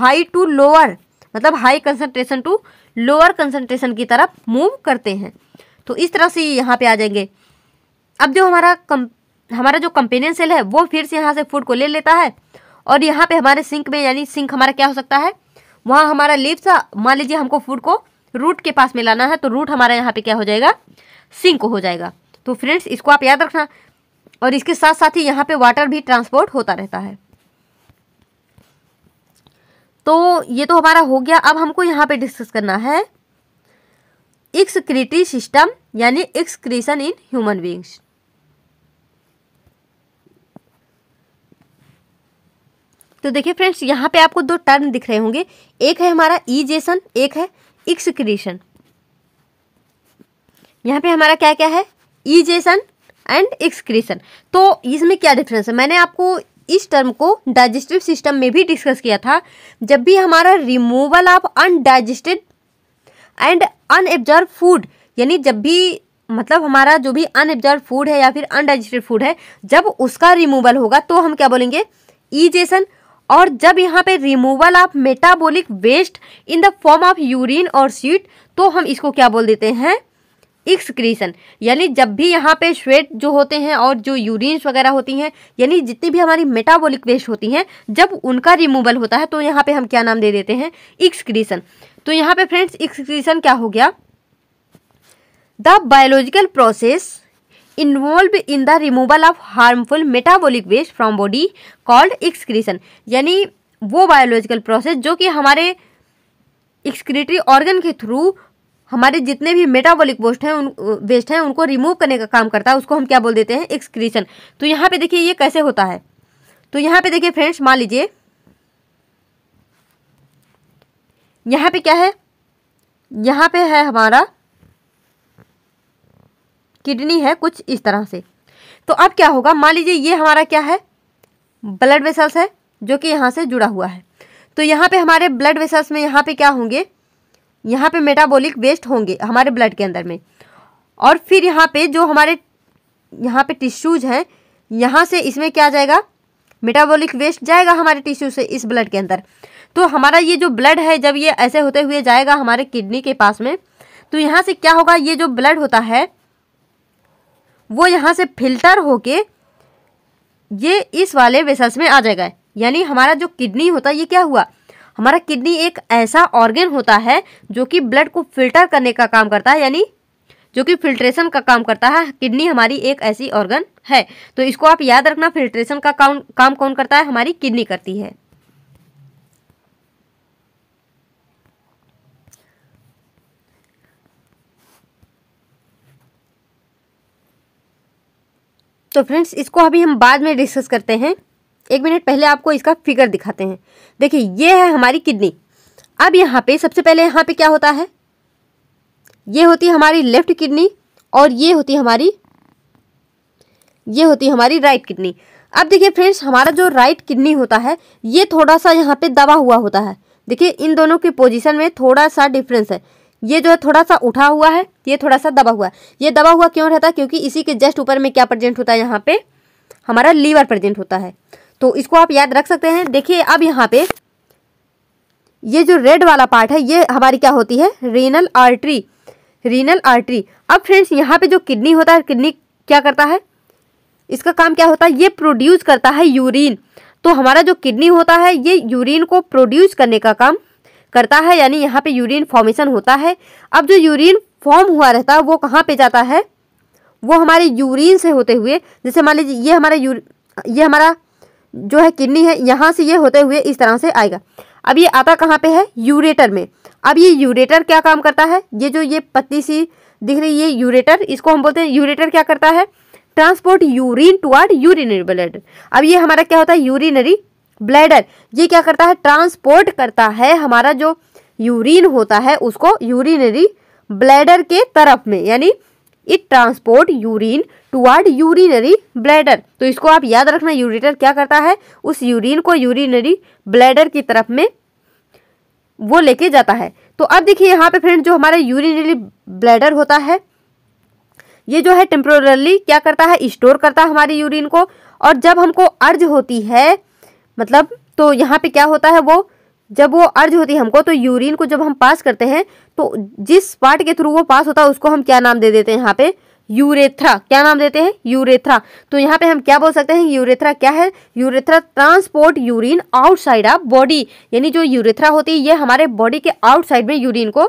हाई टू लोअर मतलब high concentration to lower concentration की तरफ मूव करते हैं तो इस तरह से यहाँ पे आ जाएंगे अब जो हमारा कम हमारा जो कंपेनियन सेल है वो फिर से यहाँ से फूड को ले लेता है और यहाँ पे हमारे सिंक में यानी सिंक हमारा क्या हो सकता है वहाँ हमारा लिप्स मान लीजिए हमको फूड को रूट के पास में लाना है तो रूट हमारा यहाँ पे क्या हो जाएगा सिंक हो जाएगा तो फ्रेंड्स इसको आप याद रखना और इसके साथ साथ ही यहाँ पे वाटर भी ट्रांसपोर्ट होता रहता है तो ये तो हमारा हो गया अब हमको यहाँ पे डिस्कस करना है एक्सक्रीटरी सिस्टम यानी एक्सक्रीशन इन ह्यूमन बींग्स तो देखिए फ्रेंड्स यहाँ पे आपको दो टर्म दिख रहे होंगे एक है हमारा ईजेशन e एक है एक्सक्रीशन यहाँ पे हमारा क्या क्या है ईजेशन एंड एक्सक्रीशन तो इसमें क्या डिफरेंस है मैंने आपको इस टर्म को डाइजेस्टिव सिस्टम में भी डिस्कस किया था जब भी हमारा removal of undigested and unabsorbed food यानी जब भी मतलब हमारा जो भी अनएब्जॉर्व फूड है या फिर अनडाइजेस्टेड फूड है जब उसका रिमूवल होगा तो हम क्या बोलेंगे ईजेसन और जब यहाँ पे removal of metabolic waste in the form of urine और सीट तो हम इसको क्या बोल देते हैं एक्सक्रीशन यानी जब भी यहाँ पे श्वेत जो होते हैं और जो यूरिन्स वगैरह होती हैं यानी जितनी भी हमारी मेटाबॉलिक वेस्ट होती हैं जब उनका रिमूवल होता है तो यहाँ पे हम क्या नाम दे देते हैं एक्सक्रीशन तो यहाँ पे फ्रेंड्स एक्सक्रीशन क्या हो गया the biological process involve in the removal of harmful metabolic waste from body called excretion यानी वो बायोलॉजिकल प्रोसेस जो कि हमारे एक्सक्रीटरी ऑर्गन के थ्रू हमारे जितने भी मेटाबॉलिक वेस्ट हैं उन वेस्ट हैं उनको रिमूव करने का काम करता है उसको हम क्या बोल देते हैं एक्सक्रीशन तो यहाँ पे देखिए ये कैसे होता है तो यहाँ पे देखिए फ्रेंड्स मान लीजिए यहाँ पे क्या है यहाँ पे है हमारा किडनी है कुछ इस तरह से तो अब क्या होगा मान लीजिए ये हमारा क्या है ब्लड वेसल्स है जो कि यहाँ से जुड़ा हुआ है तो यहाँ पे हमारे ब्लड वेसल्स में यहाँ पे क्या होंगे यहाँ पे मेटाबॉलिक वेस्ट होंगे हमारे ब्लड के अंदर में और फिर यहाँ पे जो हमारे यहाँ पे टिश्यूज हैं यहाँ से इसमें क्या जाएगा मेटाबॉलिक वेस्ट जाएगा हमारे टिश्यू से इस ब्लड के अंदर तो हमारा ये जो ब्लड है जब ये ऐसे होते हुए जाएगा हमारे किडनी के पास में तो यहाँ से क्या होगा ये जो ब्लड होता है वो यहाँ से फिल्टर होके ये इस वाले वेसल्स में आ जाएगा यानी हमारा जो किडनी होता है ये क्या हुआ हमारा किडनी एक ऐसा ऑर्गेन होता है जो कि ब्लड को फिल्टर करने का काम करता है यानी जो कि फिल्ट्रेशन का काम करता है किडनी हमारी एक ऐसी ऑर्गन है तो इसको आप याद रखना फिल्ट्रेशन का काम काम कौन करता है हमारी किडनी करती है तो फ्रेंड्स इसको अभी हम बाद में डिस्कस करते हैं एक मिनट पहले आपको इसका फिगर दिखाते हैं देखिए ये है हमारी किडनी अब यहाँ पे सबसे पहले यहाँ पे क्या होता है ये होती है हमारी लेफ्ट किडनी और ये होती है हमारी ये होती है हमारी राइट किडनी अब देखिए फ्रेंड्स हमारा जो राइट किडनी होता है ये थोड़ा सा यहाँ पे दबा हुआ होता है देखिए इन दोनों के पोजीशन में थोड़ा सा डिफरेंस है ये जो है थोड़ा सा उठा हुआ है ये थोड़ा सा दबा हुआ है ये दबा हुआ क्यों रहता है क्योंकि इसी के जस्ट ऊपर में क्या प्रजेंट होता है यहाँ पे हमारा लीवर प्रजेंट होता है तो इसको आप याद रख सकते हैं देखिए अब यहाँ पे ये जो रेड वाला पार्ट है ये हमारी क्या होती है रीनल आर्ट्री रीनल आर्ट्री अब फ्रेंड्स यहाँ पे जो किडनी होता है किडनी क्या करता है इसका काम क्या होता है ये प्रोड्यूस करता है यूरिन तो हमारा जो किडनी होता है ये यूरिन को प्रोड्यूस करने का काम करता है यानी यहाँ पे यूरिन फॉर्मेशन होता है अब जो यूरिन फॉर्म हुआ रहता है वो कहाँ पे जाता है वो हमारे यूरिन से होते हुए जैसे मान लीजिए ये हमारा यू ये हमारा जो है किडनी है यहाँ से ये होते हुए इस तरह से आएगा अब ये आता कहाँ पे है यूरेटर में अब ये यूरेटर क्या काम करता है ये जो ये पत्ती सी दिख रही है यूरेटर इसको हम बोलते हैं यूरेटर क्या करता है transport urine toward urinary bladder अब ये हमारा क्या होता है यूरिनरी ब्लैडर ये क्या करता है ट्रांसपोर्ट करता है हमारा जो यूरिन होता है उसको यूरिनरी ब्लैडर के तरफ में यानी it transport urine toward urinary bladder तो इसको आप याद रखना यूरिटर क्या करता है उस यूरिन को यूरिनरी ब्लैडर की तरफ में वो लेके जाता है तो अब देखिए यहाँ पे फ्रेंड जो हमारा यूरिनरी ब्लैडर होता है ये जो है टेम्प्रोरली क्या करता है स्टोर करता है हमारे यूरिन को और जब हमको अर्ज होती है मतलब तो यहाँ पे क्या होता है वो जब वो अर्ज होती है हमको तो यूरिन को जब हम पास करते हैं तो जिस पार्ट के थ्रू वो पास होता है उसको हम क्या नाम दे देते हैं यहाँ पे यूरेथ्रा क्या नाम देते हैं यूरेथ्रा तो यहाँ पे हम क्या बोल सकते हैं यूरेथ्रा क्या है urethra transport urine outside of body यानी जो यूरेथ्रा होती है ये हमारे बॉडी के आउटसाइड में यूरिन को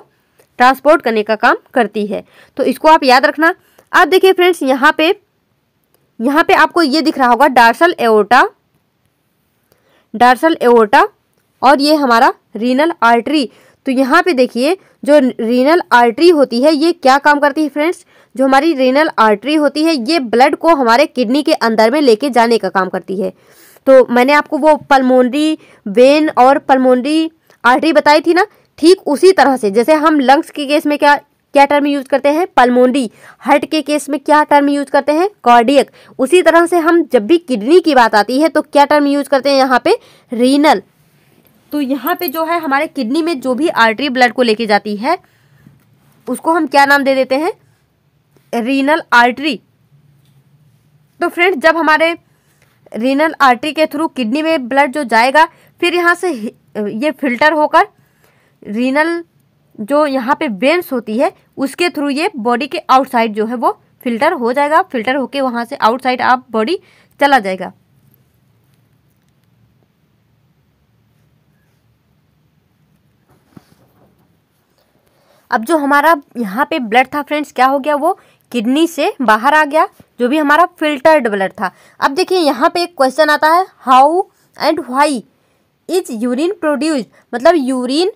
ट्रांसपोर्ट करने का काम करती है तो इसको आप याद रखना अब देखिए फ्रेंड्स यहाँ पे यहाँ पे आपको ये दिख रहा होगा डार्सल एओटा डार्सल एओटा और ये हमारा रीनल आर्टरी तो यहाँ पे देखिए जो रीनल आर्टरी होती है ये क्या काम करती है फ्रेंड्स जो हमारी रीनल आर्टरी होती है ये ब्लड को हमारे किडनी के अंदर में लेके जाने का काम करती है तो मैंने आपको वो पल्मोनरी वेन और पल्मोनरी आर्टरी बताई थी ना ठीक उसी तरह से जैसे हम लंग्स के केस में क्या क्या टर्म यूज करते हैं पल्मोनरी हार्ट के केस में क्या टर्म यूज करते हैं कार्डियक उसी तरह से हम जब भी किडनी की बात आती है तो क्या टर्म यूज करते हैं यहाँ पे रीनल तो यहाँ पे जो है हमारे किडनी में जो भी आर्टरी ब्लड को लेके जाती है उसको हम क्या नाम दे देते हैं रीनल आर्टरी तो फ्रेंड्स जब हमारे रीनल आर्टरी के थ्रू किडनी में ब्लड जो जाएगा फिर यहाँ से ये फिल्टर होकर रीनल जो यहाँ पे वेंस होती है उसके थ्रू ये बॉडी के आउटसाइड जो है वो फिल्टर हो जाएगा फिल्टर होके वहाँ से आउटसाइड आप बॉडी चला जाएगा अब जो हमारा यहाँ पे ब्लड था फ्रेंड्स क्या हो गया वो किडनी से बाहर आ गया जो भी हमारा फिल्टर्ड ब्लड था अब देखिए यहाँ पे एक क्वेश्चन आता है how and why is urine produce मतलब यूरिन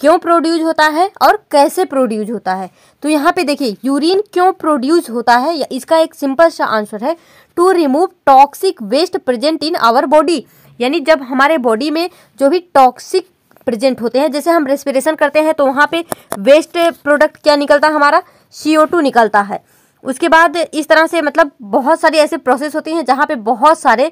क्यों प्रोड्यूस होता है और कैसे प्रोड्यूस होता है तो यहाँ पे देखिए यूरिन क्यों प्रोड्यूस होता है इसका एक सिंपल सा आंसर है to remove toxic waste present in our body यानी जब हमारे बॉडी में जो भी टॉक्सिक प्रेजेंट होते हैं जैसे हम रेस्पिरेशन करते हैं तो वहाँ पे वेस्ट प्रोडक्ट क्या निकलता है हमारा सी निकलता है उसके बाद इस तरह से मतलब बहुत सारी ऐसे प्रोसेस होती हैं जहाँ पे बहुत सारे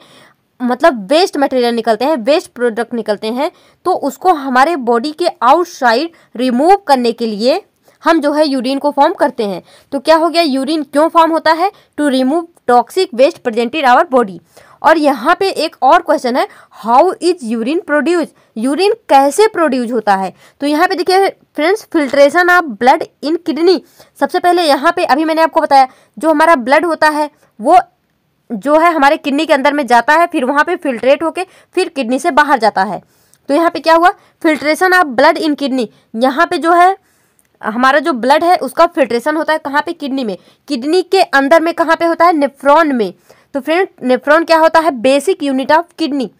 मतलब वेस्ट मटेरियल निकलते हैं वेस्ट प्रोडक्ट निकलते हैं तो उसको हमारे बॉडी के आउटसाइड रिमूव करने के लिए हम जो है यूरिन को फॉर्म करते हैं तो क्या हो गया यूरिन क्यों फॉर्म होता है to remove toxic waste presented our body और यहाँ पे एक और क्वेश्चन है how is urine produce urine कैसे प्रोड्यूस होता है तो यहाँ पे देखिए friends filtration of blood in kidney सबसे पहले यहाँ पे अभी मैंने आपको बताया जो हमारा ब्लड होता है वो जो है हमारे किडनी के अंदर में जाता है फिर वहाँ पे फिल्ट्रेट होके फिर किडनी से बाहर जाता है तो यहाँ पे क्या हुआ filtration of blood in kidney यहाँ पे जो है हमारा जो ब्लड है उसका फिल्ट्रेशन होता है कहाँ पे किडनी में किडनी के अंदर में कहाँ पे होता है निफ्रॉन में तो फ्रेंड नेफ्रॉन क्या होता है बेसिक यूनिट ऑफ किडनी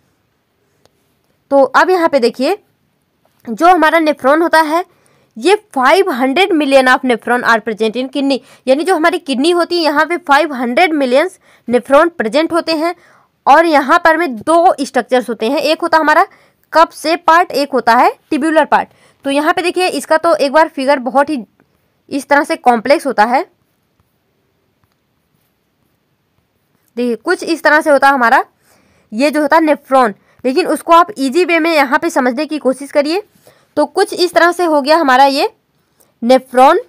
तो अब यहाँ पे देखिए जो हमारा नेफ्रॉन होता है ये 500 million of nephron are present in kidney यानी जो हमारी किडनी होती है यहाँ पे 500 मिलियन नेफ्रॉन प्रेजेंट होते हैं और यहाँ पर में दो स्ट्रक्चर्स होते हैं एक होता हमारा कप से पार्ट एक होता है टिब्यूलर पार्ट तो यहाँ पे देखिए इसका तो एक बार फिगर बहुत ही इस तरह से कॉम्प्लेक्स होता है देखिए कुछ इस तरह से होता है हमारा ये जो होता है नेफ्रॉन लेकिन उसको आप इजी वे में यहाँ पे समझने की कोशिश करिए तो कुछ इस तरह से हो गया हमारा ये नेफ्रॉन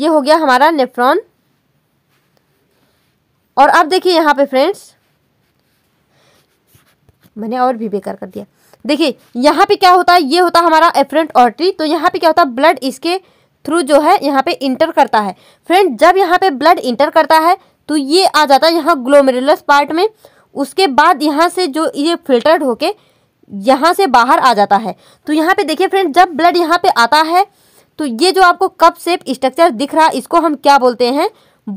ये हो गया हमारा नेफ्रॉन और अब देखिए यहाँ पे फ्रेंड्स मैंने और भी बेकार कर दिया देखिए यहाँ पे क्या होता है ये होता हमारा एफरेंट ऑर्ट्री तो यहाँ पे क्या होता है ब्लड इसके थ्रू जो है यहाँ पे इंटर करता है फ्रेंड जब यहाँ पे ब्लड इंटर करता है तो ये आ जाता है यहाँ ग्लोमेरुलस पार्ट में उसके बाद यहाँ से जो ये फिल्टर्ड होके यहाँ से बाहर आ जाता है तो यहाँ पे देखिए फ्रेंड जब ब्लड यहाँ पे आता है तो ये जो आपको कप सेप स्ट्रक्चर दिख रहा है इसको हम क्या बोलते हैं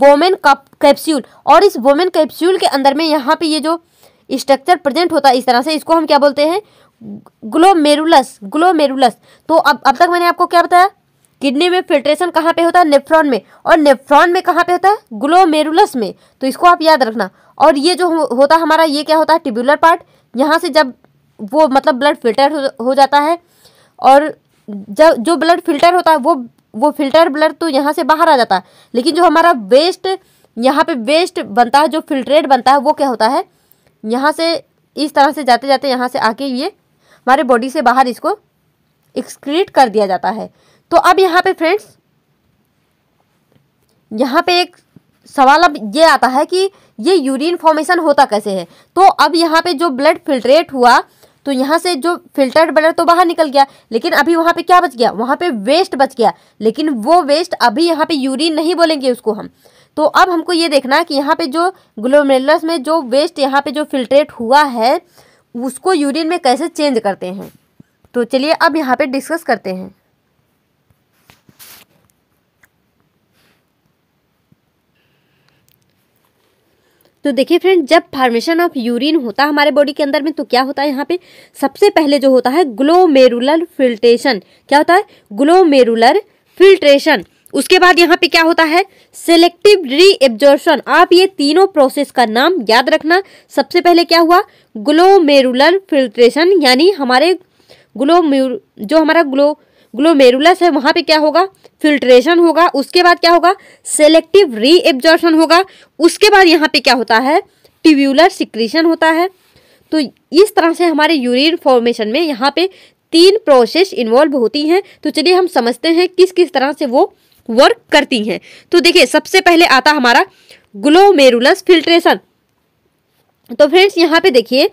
वोमेन कप कैप्स्यूल और इस वोमेन कैप्स्यूल के अंदर में यहाँ पे ये जो स्ट्रक्चर प्रेजेंट होता है इस तरह से इसको हम क्या बोलते हैं ग्लोमेरुलस ग्लोमेरुलस तो अब अब तक मैंने आपको क्या बताया किडनी में फिल्ट्रेशन कहाँ पे होता है नेफ्रॉन में और नेफ्रॉन में कहाँ पे होता है ग्लोमेरुलस में तो इसको आप याद रखना और ये जो होता है हमारा ये क्या होता है ट्यूबुलर पार्ट यहाँ से जब वो मतलब ब्लड फिल्टर हो, हो जाता है और जब जो ब्लड फिल्टर होता है वो वो फिल्टर ब्लड तो यहाँ से बाहर आ जाता है लेकिन जो हमारा वेस्ट यहाँ पे वेस्ट बनता है जो फिल्ट्रेट बनता है वो क्या होता है यहाँ से इस तरह से जाते जाते यहाँ से आके ये हमारे बॉडी से बाहर इसको एक्सक्रीट कर दिया जाता है तो अब यहाँ पे फ्रेंड्स यहाँ पे एक सवाल अब ये आता है कि ये यूरिन फॉर्मेशन होता कैसे है तो अब यहाँ पे जो ब्लड फिल्ट्रेट हुआ तो यहाँ से जो फिल्टर्ड ब्लड तो बाहर निकल गया लेकिन अभी वहाँ पे क्या बच गया वहाँ पे वेस्ट बच गया लेकिन वो वेस्ट अभी यहाँ पे यूरिन नहीं बोलेंगे उसको हम तो अब हमको ये देखना है कि यहाँ पे जो ग्लोमेलस में जो वेस्ट यहाँ पे जो फिल्ट्रेट हुआ है उसको यूरिन में कैसे चेंज करते हैं तो चलिए अब यहाँ पर डिस्कस करते हैं तो देखिए फ्रेंड जब फार्मेशन ऑफ यूरिन होता है हमारे बॉडी के अंदर में तो क्या होता है यहाँ पे सबसे पहले जो होता है ग्लोमेरुलर फिल्ट्रेशन क्या होता है ग्लोमेरुलर फिल्ट्रेशन उसके बाद यहाँ पे क्या होता है सेलेक्टिव रीएब्जॉर्शन आप ये तीनों प्रोसेस का नाम याद रखना सबसे पहले क्या हुआ ग्लोमेरुलर फिल्ट्रेशन यानी हमारे ग्लो जो हमारा ग्लो ग्लोमेरुलस है वहाँ पे क्या होगा फिल्ट्रेशन होगा उसके बाद क्या होगा सेलेक्टिव री एब्जॉर्बन होगा उसके बाद यहाँ पे क्या होता है ट्यूब्यूलर सिक्रीशन होता है तो इस तरह से हमारे यूरिन फॉर्मेशन में यहाँ पे तीन प्रोसेस इन्वॉल्व होती हैं तो चलिए हम समझते हैं किस किस तरह से वो वर्क करती हैं तो देखिए सबसे पहले आता हमारा ग्लोमेरुलस फिल्ट्रेशन तो फ्रेंड्स यहाँ पे देखिए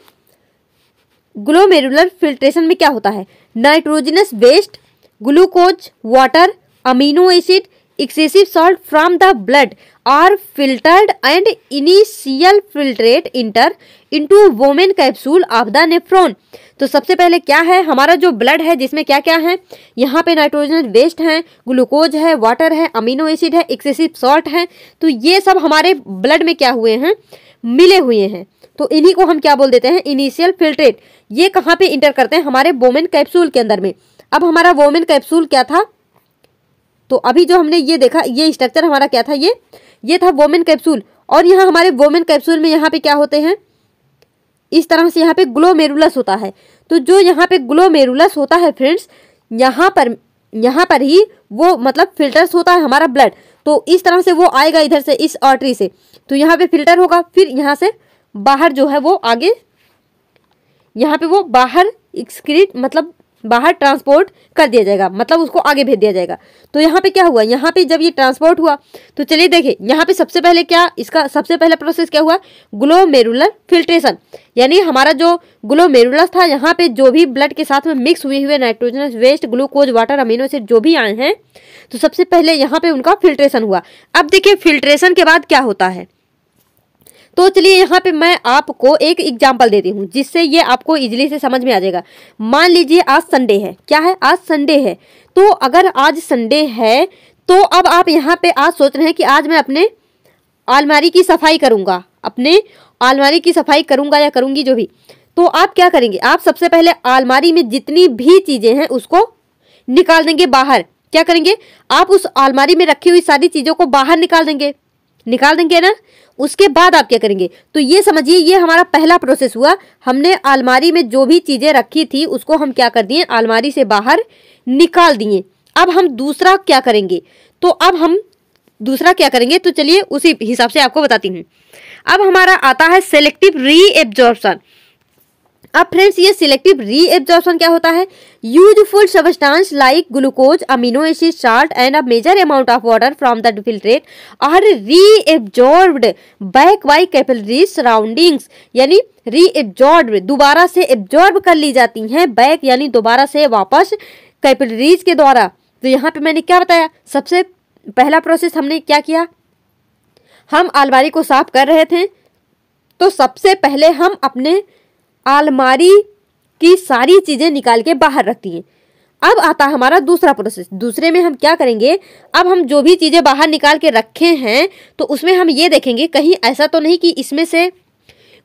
ग्लोमेरुलर फिल्ट्रेशन में क्या होता है nitrogenous waste glucose water amino acid excessive salt from the blood are filtered and initial filtrate enter into वोमेन कैप्सूल ऑफ द नेफ्रॉन तो सबसे पहले क्या है हमारा जो ब्लड है जिसमें क्या क्या है यहाँ पे नाइट्रोजन वेस्ट है ग्लूकोज है वाटर है अमीनो एसिड है एक्सेसिव सॉल्ट है तो ये सब हमारे ब्लड में क्या हुए हैं मिले हुए हैं तो इन्हीं को हम क्या बोल देते हैं इनिशियल फिल्ट्रेट ये कहाँ पे इंटर करते हैं हमारे बोमेन कैप्सूल के अंदर में अब हमारा वोमेन कैप्सूल क्या था तो अभी जो हमने ये देखा ये स्ट्रक्चर हमारा क्या था ये ये था वोमेन कैप्सूल और यहाँ हमारे वोमेन कैप्सूल में यहाँ पे क्या होते हैं इस तरह से यहाँ पे ग्लोमेरुलस होता है तो जो यहाँ पे ग्लोमेरुलस होता है फ्रेंड्स यहाँ पर यहाँ पर ही वो मतलब फिल्टर्स होता है हमारा ब्लड तो इस तरह से वो आएगा इधर से इस आर्टरी से तो यहाँ पे फिल्टर होगा फिर यहाँ से बाहर जो है वो आगे यहाँ पे वो बाहर एक्सक्रीट मतलब बाहर ट्रांसपोर्ट कर दिया जाएगा मतलब उसको आगे भेज दिया जाएगा तो यहाँ पे क्या हुआ यहाँ पे जब ये ट्रांसपोर्ट हुआ तो चलिए देखिए यहाँ पे सबसे पहले क्या इसका सबसे पहला प्रोसेस क्या हुआ ग्लोमेरुलर फिल्ट्रेशन यानी हमारा जो ग्लोमेरुलस था यहाँ पे जो भी ब्लड के साथ में मिक्स हुए हुए nitrogen waste glucose water amino acid जो भी आए हैं तो सबसे पहले यहाँ पे उनका फिल्ट्रेशन हुआ अब देखिए फिल्ट्रेशन के बाद क्या होता है तो चलिए यहाँ पे मैं आपको एक एग्जाम्पल देती हूँ जिससे ये आपको इजिली से समझ में आ जाएगा मान लीजिए आज संडे है क्या है आज संडे है तो अगर आज संडे है तो अब आप यहाँ पे आज सोच रहे हैं कि आज मैं अपने आलमारी की सफाई करूँगा अपने आलमारी की सफाई करूँगा या करूँगी जो भी तो आप क्या करेंगे आप सबसे पहले आलमारी में जितनी भी चीज़ें हैं उसको निकाल देंगे बाहर क्या करेंगे आप उस आलमारी में रखी हुई सारी चीज़ों को बाहर निकाल देंगे निकाल देंगे ना उसके बाद आप क्या करेंगे तो ये समझिए ये हमारा पहला प्रोसेस हुआ हमने आलमारी में जो भी चीज़ें रखी थी उसको हम क्या कर दिए आलमारी से बाहर निकाल दिए अब हम दूसरा क्या करेंगे तो अब हम दूसरा क्या करेंगे तो चलिए उसी हिसाब से आपको बताती हूँ अब हमारा आता है सेलेक्टिव रीएब्जॉर्प्शन अब फ्रेंड्स ये सिलेक्टिव री एब्जॉर्बन क्या होता है useful substance like glucose amino acid salt and a major amount of water from the filtrate are reabsorbed back by capillary surroundings यानी री एब्जॉर्ब दोबारा से एब्जॉर्ब कर ली जाती हैं बैक यानी दोबारा से वापस कैपिलरीज के द्वारा तो यहाँ पे मैंने क्या बताया सबसे पहला प्रोसेस हमने क्या किया हम आलमारी को साफ कर रहे थे तो सबसे पहले हम अपने आलमारी की सारी चीज़ें निकाल के बाहर रखती दिए अब आता है हमारा दूसरा प्रोसेस दूसरे में हम क्या करेंगे अब हम जो भी चीज़ें बाहर निकाल के रखे हैं तो उसमें हम ये देखेंगे कहीं ऐसा तो नहीं कि इसमें से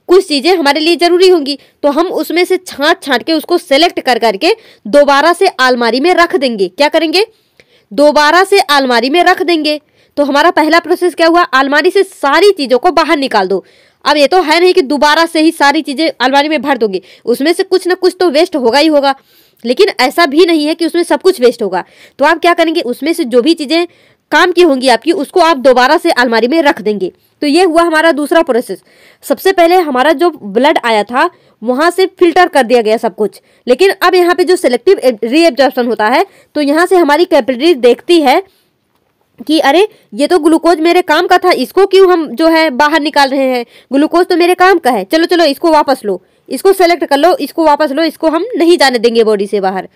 कुछ चीज़ें हमारे लिए ज़रूरी होंगी तो हम उसमें से छांट छांट के उसको सेलेक्ट कर करके दोबारा से आलमारी में रख देंगे क्या करेंगे दोबारा से आलमारी में रख देंगे तो हमारा पहला प्रोसेस क्या हुआ आलमारी से सारी चीज़ों को बाहर निकाल दो अब ये तो है नहीं कि दोबारा से ही सारी चीज़ें अलमारी में भर दोगे उसमें से कुछ ना कुछ तो वेस्ट होगा ही होगा लेकिन ऐसा भी नहीं है कि उसमें सब कुछ वेस्ट होगा तो आप क्या करेंगे उसमें से जो भी चीज़ें काम की होंगी आपकी उसको आप दोबारा से अलमारी में रख देंगे तो ये हुआ हमारा दूसरा प्रोसेस सबसे पहले हमारा जो ब्लड आया था वहाँ से फिल्टर कर दिया गया सब कुछ लेकिन अब यहाँ पे जो सेलेक्टिव रीएब्जॉर्प्शन होता है तो यहाँ से हमारी कैपिलरी देखती है कि अरे ये तो ग्लूकोज मेरे काम का था इसको क्यों हम जो है बाहर निकाल रहे हैं ग्लूकोज तो मेरे काम का है चलो चलो इसको वापस लो इसको सेलेक्ट कर लो इसको वापस लो इसको हम नहीं जाने देंगे बॉडी से बाहर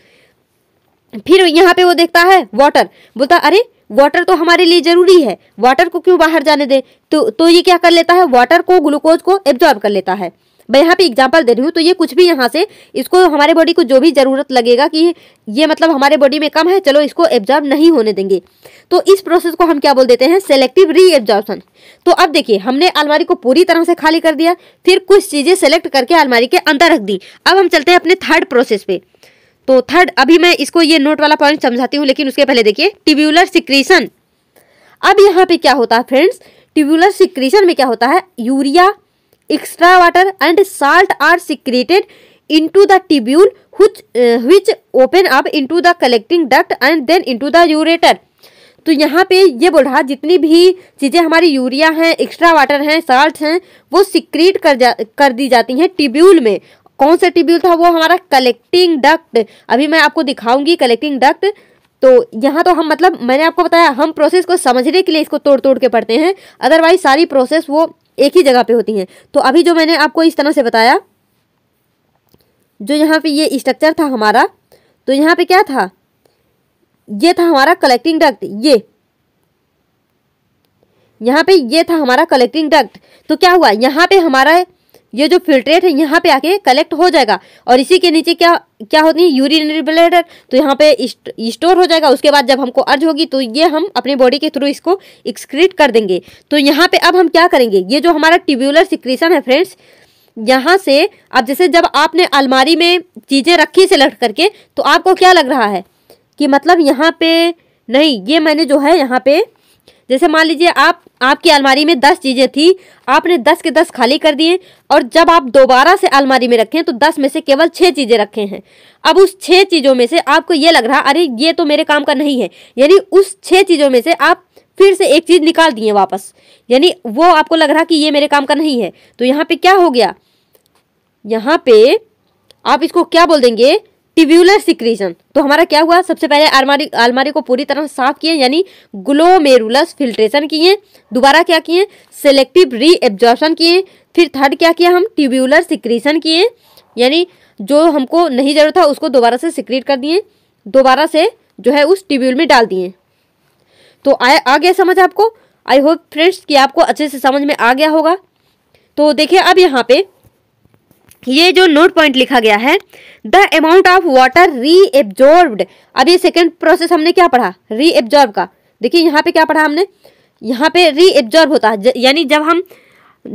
फिर यहाँ पे वो देखता है वाटर बोलता अरे वाटर तो हमारे लिए ज़रूरी है वाटर को क्यों बाहर जाने दे तो तो ये क्या कर लेता है वाटर को ग्लूकोज को एब्जॉर्ब कर लेता है मैं यहाँ पे एग्जाम्पल दे रही हूँ तो ये कुछ भी यहाँ से इसको हमारे बॉडी को जो भी ज़रूरत लगेगा कि ये मतलब हमारे बॉडी में कम है चलो इसको एब्जॉर्ब नहीं होने देंगे तो इस प्रोसेस को हम क्या बोल देते हैं सेलेक्टिव री एब्जॉर्बन तो अब देखिए हमने अलमारी को पूरी तरह से खाली कर दिया फिर कुछ चीज़ें सेलेक्ट करके अलमारी के अंदर रख दी अब हम चलते हैं अपने थर्ड प्रोसेस पे तो थर्ड अभी मैं इसको ये नोट वाला पॉइंट समझाती हूँ लेकिन उसके पहले देखिए टिब्यूलर सिक्रीशन अब यहाँ पे क्या होता है फ्रेंड्स ट्यूबुलर सिक्रीशन में क्या होता है urea extra water and salt are secreted into the tubule which open up into the collecting duct and then into the ureter तो यहाँ पे ये बोल रहा जितनी भी चीज़ें हमारी यूरिया हैं एक्स्ट्रा वाटर हैं साल्ट हैं वो सिक्रीट कर जा कर दी जाती हैं टिब्यूल में कौन सा टिब्यूल था वो हमारा कलेक्टिंग डक्ट अभी मैं आपको दिखाऊंगी कलेक्टिंग डक्ट तो यहाँ तो हम मतलब मैंने आपको बताया हम प्रोसेस को समझने के लिए इसको तोड़ तोड़ के पढ़ते हैं अदरवाइज सारी प्रोसेस वो एक ही जगह पे होती हैं तो अभी जो मैंने आपको इस तरह से बताया जो यहाँ पे ये स्ट्रक्चर था हमारा तो यहाँ पे क्या था ये था हमारा कलेक्टिंग डक्ट ये यहाँ पे ये था हमारा कलेक्टिंग डक्ट तो क्या हुआ यहाँ पे हमारा ये जो फिल्ट्रेट है यहाँ पे आके कलेक्ट हो जाएगा और इसी के नीचे क्या क्या होती है यूरिनरी ब्लैडर तो यहाँ पे स्टोर हो जाएगा उसके बाद जब हमको अर्ज होगी तो ये हम अपने बॉडी के थ्रू इसको एक्सक्रीट कर देंगे तो यहाँ पे अब हम क्या करेंगे ये जो हमारा ट्यूब्यूलर सिक्रीशन है फ्रेंड्स यहाँ से अब जैसे जब आपने अलमारी में चीज़ें रखी सेलेक्ट करके तो आपको क्या लग रहा है कि मतलब यहाँ पे नहीं ये मैंने जो है यहाँ पे जैसे मान लीजिए आप आपकी अलमारी में दस चीज़ें थी आपने दस के दस खाली कर दिए और जब आप दोबारा से अलमारी में रखें तो दस में से केवल छः चीज़ें रखे हैं अब उस छः चीज़ों में से आपको ये लग रहा अरे ये तो मेरे काम का नहीं है यानी उस छः चीज़ों में से आप फिर से एक चीज़ निकाल दिए वापस यानी वो आपको लग रहा कि ये मेरे काम का नहीं है तो यहाँ पर क्या हो गया यहाँ पर आप इसको क्या बोल देंगे टिब्यूलर सिक्रीजन तो हमारा क्या हुआ सबसे पहले आलमारी आलमारी को पूरी तरह साफ किए यानी ग्लोमेरुलस फिल्ट्रेशन किए दोबारा क्या किए सेलेक्टिव री एब्जॉर्बन किए फिर थर्ड क्या किया हम ट्यूब्यूलर सिक्रीशन किए यानी जो हमको नहीं जरूरत था उसको दोबारा से सिक्रीट कर दिए दोबारा से जो है उस ट्यूब्यूल में डाल दिए तो आ, आ गया समझ आपको आई होप फ्रेंड्स कि आपको अच्छे से समझ में आ गया होगा तो देखिए अब यहाँ पे ये जो नोट पॉइंट लिखा गया है the amount of water reabsorb अब ये सेकेंड प्रोसेस हमने क्या पढ़ा री एब्जॉर्ब का देखिए यहाँ पे क्या पढ़ा हमने यहाँ पे री एब्जॉर्ब होता है यानी जब हम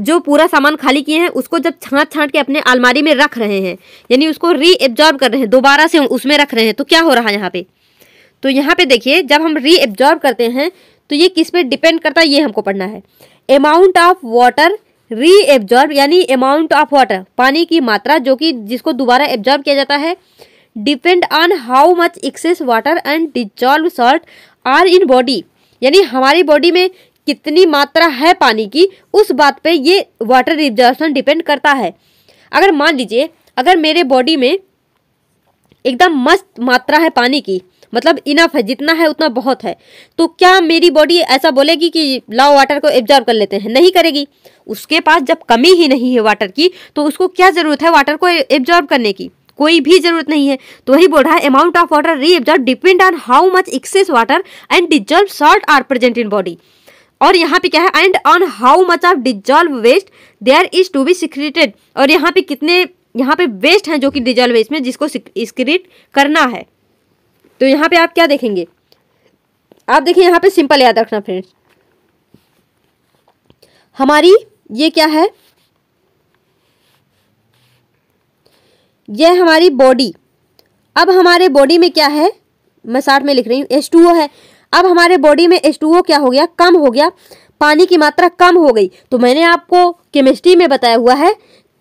जो पूरा सामान खाली किए हैं उसको जब छाँट छाँट के अपने अलमारी में रख रहे हैं यानी उसको री एब्जॉर्ब कर रहे हैं दोबारा से उसमें रख रहे हैं तो क्या हो रहा है यहाँ पे तो यहाँ पे देखिए जब हम री एब्जॉर्ब करते हैं तो ये किस पे डिपेंड करता है ये हमको पढ़ना है amount of water reabsorb यानी अमाउंट ऑफ वाटर पानी की मात्रा जो कि जिसको दोबारा एब्जॉर्ब किया जाता है depend on how much excess water and dissolve salt are in body यानी हमारी बॉडी में कितनी मात्रा है पानी की उस बात पे ये वाटर रिजर्वेशन डिपेंड करता है अगर मान लीजिए अगर मेरे बॉडी में एकदम मस्त मात्रा है पानी की मतलब इनफ है जितना है उतना बहुत है तो क्या मेरी बॉडी ऐसा बोलेगी कि लाओ वाटर को एब्जॉर्व कर लेते हैं नहीं करेगी उसके पास जब कमी ही नहीं है वाटर की तो उसको क्या ज़रूरत है वाटर को एब्जॉर्व करने की कोई भी जरूरत नहीं है तो वही बोल रहा है amount of water reabsorb depend on how much excess water and dissolve salt are present in body और यहाँ पे क्या है and on how much of dissolve waste there is to be secreted और यहाँ पे कितने यहाँ पे वेस्ट हैं जो कि डिजॉल्व वेस्ट में जिसको सिक्रीट करना है तो यहाँ पे आप क्या देखेंगे आप देखिए यहाँ पे सिंपल याद रखना फ्रेंड्स हमारी ये क्या है यह हमारी बॉडी अब हमारे बॉडी में क्या है मैं साठ में लिख रही हूँ एस है अब हमारे बॉडी में एस क्या हो गया कम हो गया पानी की मात्रा कम हो गई तो मैंने आपको केमिस्ट्री में बताया हुआ है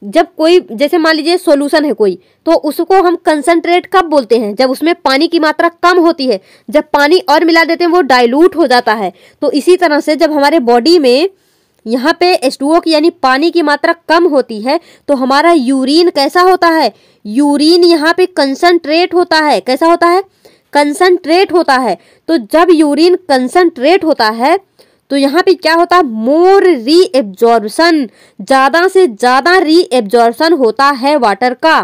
जब कोई जैसे मान लीजिए सोल्यूशन है कोई तो उसको हम कंसंट्रेट कब बोलते हैं जब उसमें पानी की मात्रा कम होती है जब पानी और मिला देते हैं वो डाइल्यूट हो जाता है तो इसी तरह से जब हमारे बॉडी में यहाँ पे एस टू की यानी पानी की मात्रा कम होती है तो हमारा यूरिन कैसा होता है यूरिन यहाँ पे कंसनट्रेट होता है कैसा होता है कंसनट्रेट होता है तो जब यूरिन कंसनट्रेट होता है तो यहाँ पे क्या होता है मोर री एब्जॉर्बन ज़्यादा से ज़्यादा री एब्जॉर्बन होता है वाटर का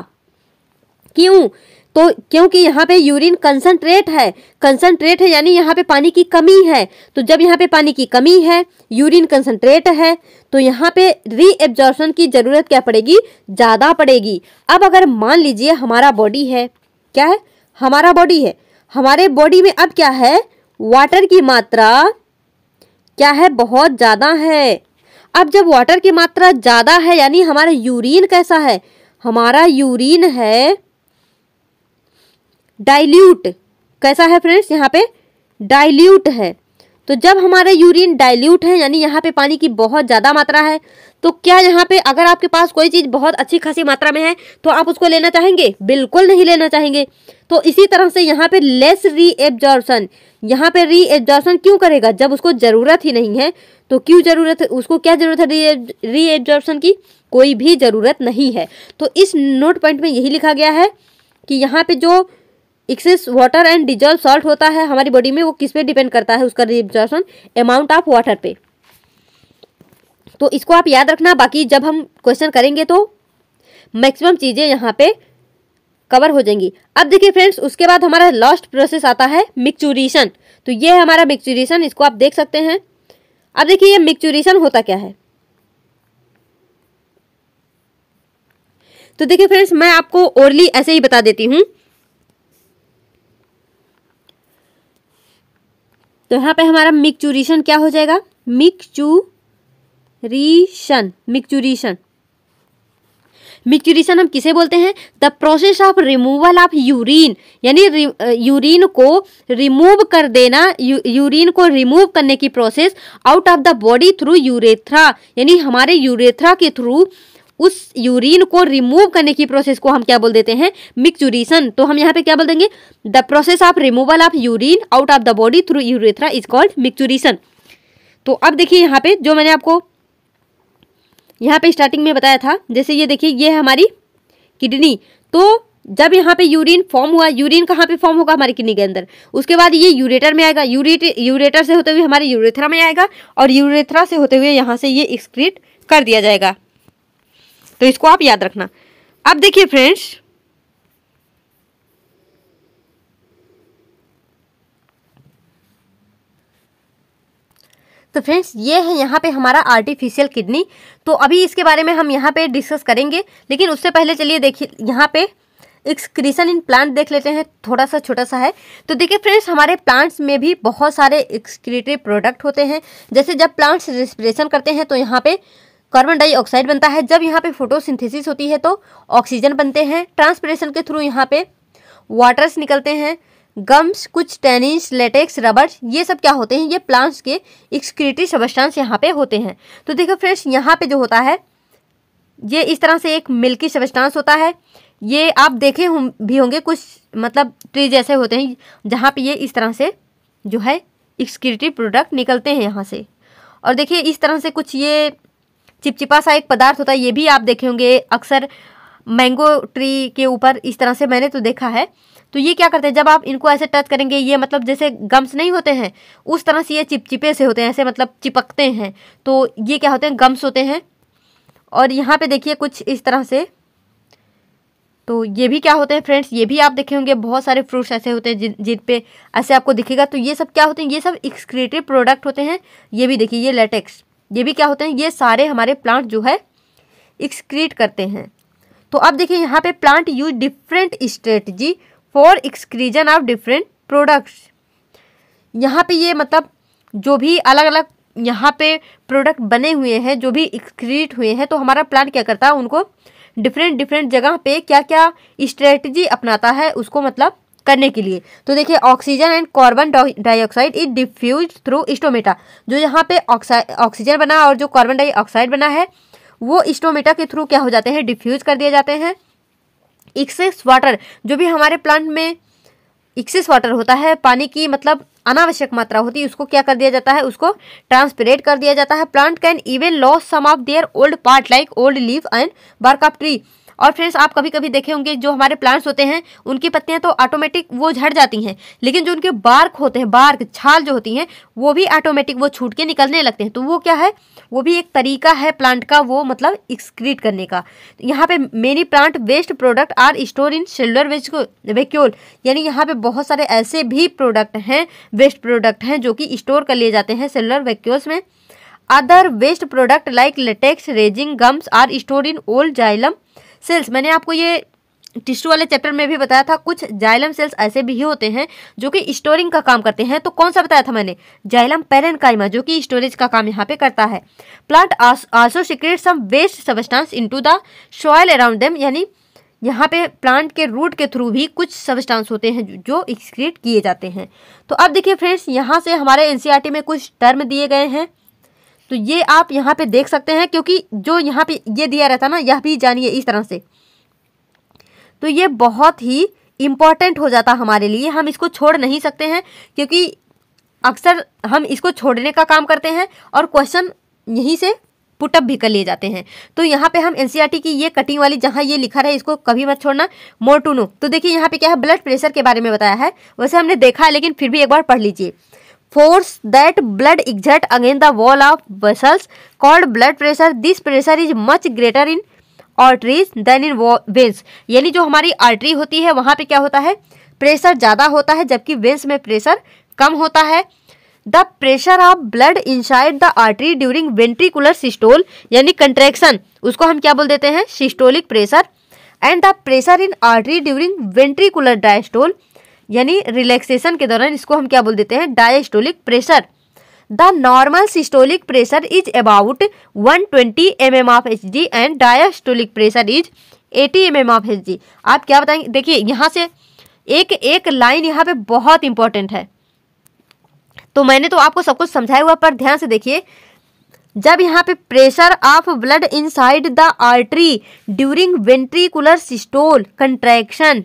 क्यों तो क्योंकि यहाँ पे यूरिन कंसंट्रेट है कंसंट्रेट है यानी यहाँ पे पानी की कमी है तो जब यहाँ पे पानी की कमी है यूरिन कंसनट्रेट है तो यहाँ पे री एब्जॉर्बन की ज़रूरत क्या पड़ेगी ज़्यादा पड़ेगी अब अगर मान लीजिए हमारा बॉडी है क्या है हमारा बॉडी है हमारे बॉडी में अब क्या है वाटर की मात्रा क्या है बहुत ज़्यादा है अब जब वाटर की मात्रा ज़्यादा है यानी हमारा यूरिन कैसा है हमारा यूरिन है डाइल्यूट कैसा है फ्रेंड्स यहाँ पे डाइल्यूट है तो जब हमारा यूरिन डाइल्यूट है यानी यहाँ पे पानी की बहुत ज़्यादा मात्रा है तो क्या यहाँ पे अगर आपके पास कोई चीज़ बहुत अच्छी खासी मात्रा में है तो आप उसको लेना चाहेंगे बिल्कुल नहीं लेना चाहेंगे तो इसी तरह से यहाँ पे लेस री एब्जॉर्बन यहाँ पे री एब्जॉर्बन क्यों करेगा जब उसको ज़रूरत ही नहीं है तो क्यों ज़रूरत है उसको क्या ज़रूरत है री एब्जॉर्बन की कोई भी ज़रूरत नहीं है तो इस नोट पॉइंट में यही लिखा गया है कि यहाँ पे जो excess water and dissolve salt होता है हमारी बॉडी में वो किस पे डिपेंड करता है उसका रिजॉल्शन अमाउंट ऑफ वाटर पे तो इसको आप याद रखना बाकी जब हम क्वेश्चन करेंगे तो मैक्सिमम चीज़ें यहाँ पे कवर हो जाएंगी अब देखिए फ्रेंड्स उसके बाद हमारा लास्ट प्रोसेस आता है मिक्चुरेशन तो ये है हमारा मिक्चुरेशन इसको आप देख सकते हैं अब देखिए ये मिक्चुरेशन होता क्या है तो देखिए फ्रेंड्स मैं आपको ओरली ऐसे ही बता देती हूँ तो यहाँ पे हमारा मिक्चुरीशन क्या हो जाएगा मिक्चुरीशन मिक्चुरीशन मिक्चुरीशन हम किसे बोलते हैं the process of removal of urine यानी यूरिन को रिमूव कर देना यू, यूरिन को रिमूव करने की process out of the body through urethra यानी हमारे यूरेथ्रा के थ्रू उस यूरिन को रिमूव करने की प्रोसेस को हम क्या बोल देते हैं मिक्सुरेशन तो हम यहाँ पे क्या बोल देंगे the process of removal of urine out of the body through urethra is called micturition तो अब देखिए यहाँ पे जो मैंने आपको यहाँ पे स्टार्टिंग में बताया था जैसे ये देखिए ये है हमारी किडनी तो जब यहाँ पे यूरिन फॉर्म हुआ यूरिन कहाँ पे फॉर्म होगा हमारी किडनी के अंदर उसके बाद ये यूरेटर में आएगा यूरेट यूरेटर से होते हुए हमारे यूरेथ्रा में आएगा और यूरेथ्रा से होते हुए यहाँ से ये एक्सक्रीट कर दिया जाएगा तो इसको आप याद रखना अब देखिए फ्रेंड्स तो फ्रेंड्स ये है यहाँ पे हमारा आर्टिफिशियल किडनी तो अभी इसके बारे में हम यहाँ पे डिस्कस करेंगे लेकिन उससे पहले चलिए देखिए यहाँ पे एक्सक्रीशन इन प्लांट देख लेते हैं थोड़ा सा छोटा सा है तो देखिए फ्रेंड्स हमारे प्लांट्स में भी बहुत सारे एक्सक्रीटिव प्रोडक्ट होते हैं जैसे जब प्लांट्स रेस्पिरेशन करते हैं तो यहाँ पे कार्बन डाइऑक्साइड बनता है जब यहाँ पे फोटोसिंथेसिस होती है तो ऑक्सीजन बनते हैं ट्रांसपरेशन के थ्रू यहाँ पे वाटर्स निकलते हैं गम्स कुछ टेनिस लेटेक्स रबर्स ये सब क्या होते हैं ये प्लांट्स के एक्सक्रीटरी सबस्टांस यहाँ पे होते हैं तो देखो फ्रेंड्स यहाँ पे जो होता है ये इस तरह से एक मिल्की सबस्टांस होता है ये आप देखे हों भी होंगे कुछ मतलब ट्री जैसे होते हैं जहाँ पे ये इस तरह से जो है एक्सक्रीटरी प्रोडक्ट निकलते हैं यहाँ से और देखिए इस तरह से कुछ ये चिपचिपा सा एक पदार्थ होता है ये भी आप देखे होंगे अक्सर मैंगो ट्री के ऊपर इस तरह से मैंने तो देखा है तो ये क्या करते हैं जब आप इनको ऐसे टच करेंगे ये मतलब जैसे गम्स नहीं होते हैं उस तरह से ये चिपचिपे से होते हैं ऐसे मतलब चिपकते हैं तो ये क्या होते हैं गम्स होते हैं और यहाँ पे देखिए कुछ इस तरह से तो ये भी क्या होते हैं फ्रेंड्स ये भी आप देखे होंगे बहुत सारे फ्रूट्स ऐसे होते हैं जिन जिन पे ऐसे आपको दिखेगा तो ये सब क्या होते हैं ये सब एक्सक्रिएटिव प्रोडक्ट होते हैं ये भी देखिए ये लेटेक्स ये भी क्या होते हैं ये सारे हमारे प्लांट जो है एक्सक्रीट करते हैं तो अब देखिए यहाँ पे plant use different strategy for excretion of different products यहाँ पे ये मतलब जो भी अलग अलग यहाँ पे प्रोडक्ट बने हुए हैं जो भी एक्सक्रीट हुए हैं तो हमारा प्लांट क्या करता है उनको डिफरेंट डिफरेंट जगह पे क्या क्या स्ट्रेटजी अपनाता है उसको मतलब करने के लिए तो देखिए oxygen and carbon dioxide is diffuse through stomata जो यहाँ पे ऑक्सीजन बना और जो कार्बन डाइऑक्साइड बना है वो स्टोमेटा के थ्रू क्या हो जाते हैं डिफ्यूज कर दिए जाते हैं एक्सेस वाटर जो भी हमारे प्लांट में एक्सेस वाटर होता है पानी की मतलब अनावश्यक मात्रा होती है उसको क्या कर दिया जाता है उसको ट्रांसपेरेट कर दिया जाता है plant can even loss some of their old part like old leave and bark of tree और फ्रेंड्स आप कभी कभी देखे होंगे जो हमारे प्लांट्स होते हैं उनकी पत्तियाँ तो ऑटोमेटिक वो झड़ जाती हैं लेकिन जो उनके बार्क होते हैं बार्क छाल जो होती हैं वो भी ऑटोमेटिक वो छूट के निकलने लगते हैं तो वो क्या है वो भी एक तरीका है प्लांट का वो मतलब एक्सक्रीट करने का यहाँ पे many plant waste product are store in cellular vacuole यानी यहाँ पे बहुत सारे ऐसे भी प्रोडक्ट हैं वेस्ट प्रोडक्ट हैं जो कि स्टोर कर लिए जाते हैं सेलुलर वेक्यूल्स में other waste product like latex resin gums are store in old xylem cells मैंने आपको ये टिश्यू वाले चैप्टर में भी बताया था कुछ जाइलम सेल्स ऐसे भी होते हैं जो कि स्टोरिंग का काम करते हैं तो कौन सा बताया था मैंने जाइलम पेरेनकाइमा जो कि स्टोरेज का काम यहाँ पे करता है plant also secrete some waste substance into the soil around them यानी यहाँ पे प्लांट के रूट के थ्रू भी कुछ सबस्टांस होते हैं जो एक्सक्रिएट किए जाते हैं तो अब देखिए फ्रेंड्स यहाँ से हमारे एन में कुछ टर्म दिए गए हैं तो ये आप यहाँ पे देख सकते हैं क्योंकि जो यहाँ पे ये दिया रहता ना यह भी जानिए इस तरह से तो ये बहुत ही इम्पॉर्टेंट हो जाता हमारे लिए हम इसको छोड़ नहीं सकते हैं क्योंकि अक्सर हम इसको छोड़ने का काम करते हैं और क्वेश्चन यहीं से पुटअप भी कर लिए जाते हैं तो यहाँ पे हम एन e की ये कटिंग वाली जहाँ ये लिखा रहा है इसको कभी मत छोड़ना मोर टू नो तो देखिए यहाँ पे क्या है ब्लड प्रेशर के बारे में बताया है वैसे हमने देखा है लेकिन फिर भी एक बार पढ़ लीजिए force that blood exert against the wall of vessels called blood pressure this pressure is much greater in arteries than in veins यानी जो हमारी आर्टरी होती है वहाँ पे क्या होता है प्रेशर ज़्यादा होता है जबकि वेंस में प्रेशर कम होता है the pressure of blood inside the artery during ventricular systole यानी कंट्रैक्शन उसको हम क्या बोल देते हैं systolic pressure and the pressure in artery during ventricular diastole यानी रिलैक्सेशन के दौरान इसको हम क्या बोल देते हैं diastolic pressure the normal systolic pressure is about 120 twenty M M of H G and diastolic pressure is 80 M M of H G आप क्या बताएंगे देखिए यहाँ से एक एक लाइन यहाँ पे बहुत इंपॉर्टेंट है तो मैंने तो आपको सब कुछ समझाया हुआ पर ध्यान से देखिए जब यहाँ पे pressure of blood inside the artery during ventricular systole contraction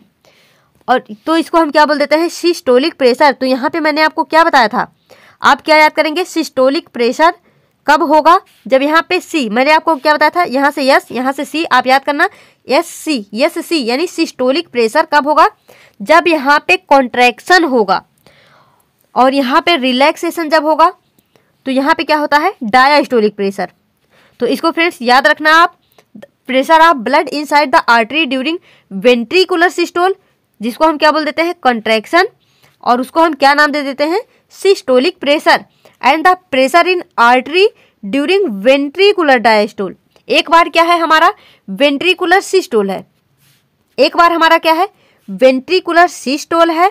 और तो इसको हम क्या बोल देते हैं सिस्टोलिक प्रेशर तो यहाँ पे मैंने आपको क्या बताया था आप क्या याद करेंगे सिस्टोलिक प्रेशर कब होगा जब यहाँ पे सी मैंने आपको क्या बताया था यहाँ से यस यहाँ से सी आप याद करना यस सी यस सी यानी सिस्टोलिक प्रेशर कब होगा जब यहाँ पे कॉन्ट्रैक्शन होगा और यहाँ पे रिलैक्सेशन जब होगा तो यहाँ पे क्या होता है डायास्टोलिक प्रेशर तो इसको फ्रेंड्स याद रखना आप pressure of blood inside the artery during ventricular systole जिसको हम क्या बोल देते हैं कंट्रैक्शन और उसको हम क्या नाम दे देते हैं systolic pressure and the pressure in artery during ventricular diastole एक बार क्या है हमारा वेंट्रिकुलर सिस्टोल है एक बार हमारा क्या है वेंट्रिकुलर सिस्टोल है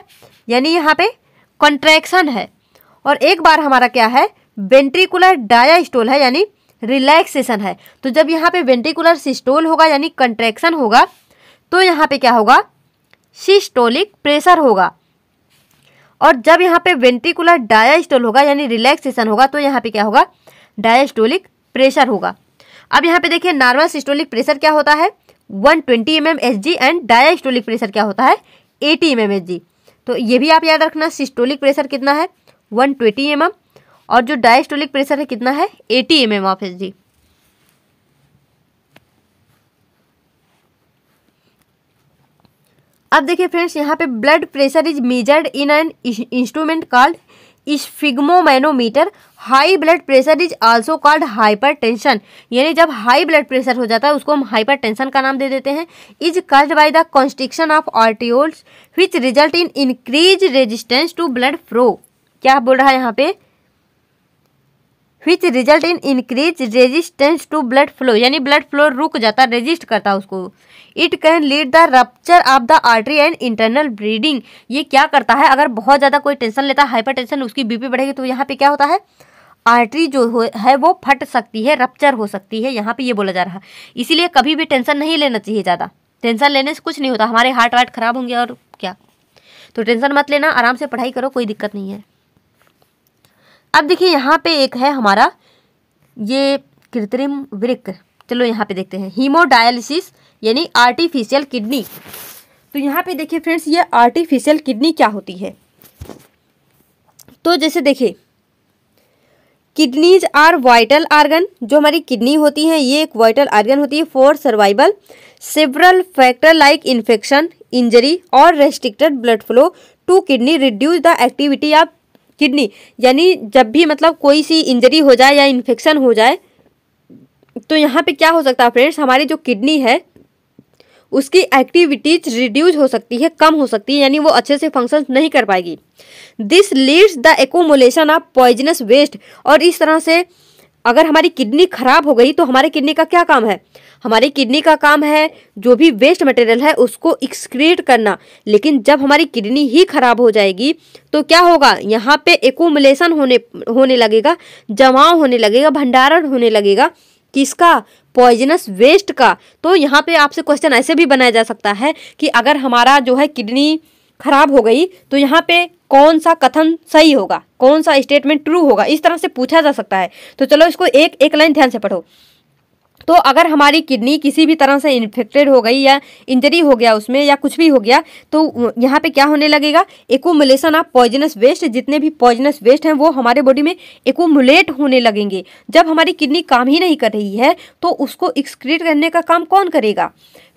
यानी यहाँ पे कंट्रैक्शन है और एक बार हमारा क्या है वेंट्रिकुलर डायस्टोल है यानी रिलैक्सेशन है तो जब यहाँ पे वेंट्रिकुलर सिस्टोल होगा यानी कंट्रैक्शन होगा तो यहाँ पे क्या होगा सिस्टोलिक प्रेशर होगा और जब यहाँ पे वेंटिकुलर डायस्टोल होगा यानी रिलैक्सेशन होगा तो यहाँ पे क्या होगा डायस्टोलिक प्रेशर होगा अब यहाँ पे देखिए नॉर्मल सिस्टोलिक प्रेशर क्या होता है one twenty M M S G and diastolic pressure क्या होता है eighty M M S G तो ये भी आप याद रखना सिस्टोलिक प्रेशर कितना है वन ट्वेंटी एम एम और जो डायस्टोलिक प्रेशर है कितना है eighty M M of S G अब देखिए फ्रेंड्स यहाँ पे blood pressure is measured in an instrument called sphygmomanometer high blood pressure is also called hypertension यानी जब हाई ब्लड प्रेशर हो जाता है उसको हम हाइपरटेंशन का नाम दे देते हैं is called by the constriction of arterioles which result in increase resistance to blood flow क्या बोल रहा है यहाँ पे which result in increase resistance to blood flow यानी ब्लड फ्लो रुक जाता रेजिस्ट करता उसको it can lead the rupture of the artery and internal bleeding ये क्या करता है अगर बहुत ज़्यादा कोई टेंशन लेता है हाइपर उसकी बीपी बढ़ेगी तो यहाँ पे क्या होता है आर्टरी जो है वो फट सकती है रप्चर हो सकती है यहाँ पे ये बोला जा रहा है इसीलिए कभी भी टेंशन नहीं लेना चाहिए ज़्यादा टेंशन लेने से कुछ नहीं होता हमारे हार्ट वार्ट खराब होंगे और क्या तो टेंशन मत लेना आराम से पढ़ाई करो कोई दिक्कत नहीं है अब देखिए यहाँ पे एक है हमारा ये कृत्रिम वृक्क चलो यहाँ पे देखते हैं हीमोडायलिसिस यानी आर्टिफिशियल किडनी तो यहाँ पे देखिए फ्रेंड्स ये आर्टिफिशियल किडनी क्या होती है तो जैसे देखिए किडनीज आर वाइटल आर्गन जो हमारी किडनी होती है ये एक वाइटल आर्गन होती है for survival several factor like infection injury और restricted blood flow to kidney reduce the activity of kidney यानी जब भी मतलब कोई सी इंजरी हो जाए या इन्फेक्शन हो जाए तो यहाँ पे क्या हो सकता है फ्रेंड्स हमारी जो किडनी है उसकी एक्टिविटीज रिड्यूज हो सकती है कम हो सकती है यानी वो अच्छे से फंक्शन नहीं कर पाएगी this leads the accumulation of poisonous waste और इस तरह से अगर हमारी किडनी खराब हो गई तो हमारे किडनी का क्या काम है हमारी किडनी का काम है जो भी वेस्ट मटेरियल है उसको एक्सक्रीट करना लेकिन जब हमारी किडनी ही खराब हो जाएगी तो क्या होगा यहाँ पे एकोमलेशन होने होने लगेगा जमाव होने लगेगा भंडारण होने लगेगा किसका पॉइजनस वेस्ट का तो यहाँ पे आपसे क्वेश्चन ऐसे भी बनाया जा सकता है कि अगर हमारा जो है किडनी खराब हो गई तो यहाँ पे कौन सा कथन सही होगा कौन सा स्टेटमेंट ट्रू होगा इस तरह से पूछा जा सकता है तो चलो इसको एक एक लाइन ध्यान से पढ़ो तो अगर हमारी किडनी किसी भी तरह से इन्फेक्टेड हो गई या इंजरी हो गया उसमें या कुछ भी हो गया तो यहाँ पे क्या होने लगेगा एकोमुलेशन ऑफ पॉइजनस वेस्ट जितने भी पॉइजनस वेस्ट हैं वो हमारे बॉडी में एकोमुलेट होने लगेंगे जब हमारी किडनी काम ही नहीं कर रही है तो उसको एक्सक्रीट करने का काम कौन करेगा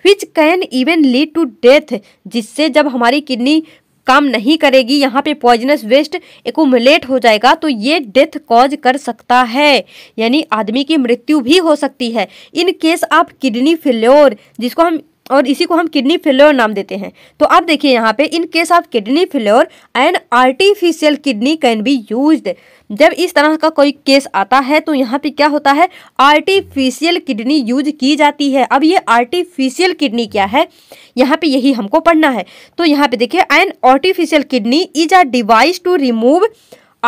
which can even lead to death जिससे जब हमारी किडनी काम नहीं करेगी यहाँ पे पॉइजनस वेस्ट एकोमुलेट हो जाएगा तो ये डेथ कॉज कर सकता है यानी आदमी की मृत्यु भी हो सकती है इन केस आप किडनी फेल्योर जिसको हम और इसी को हम किडनी फेल्योर नाम देते हैं तो आप देखिए यहाँ पे in case of kidney failure and artificial kidney can be used जब इस तरह का कोई केस आता है तो यहाँ पे क्या होता है आर्टिफिशियल किडनी यूज की जाती है अब ये आर्टिफिशियल किडनी क्या है यहाँ पे यही हमको पढ़ना है तो यहाँ पे देखिए an artificial kidney is a device to remove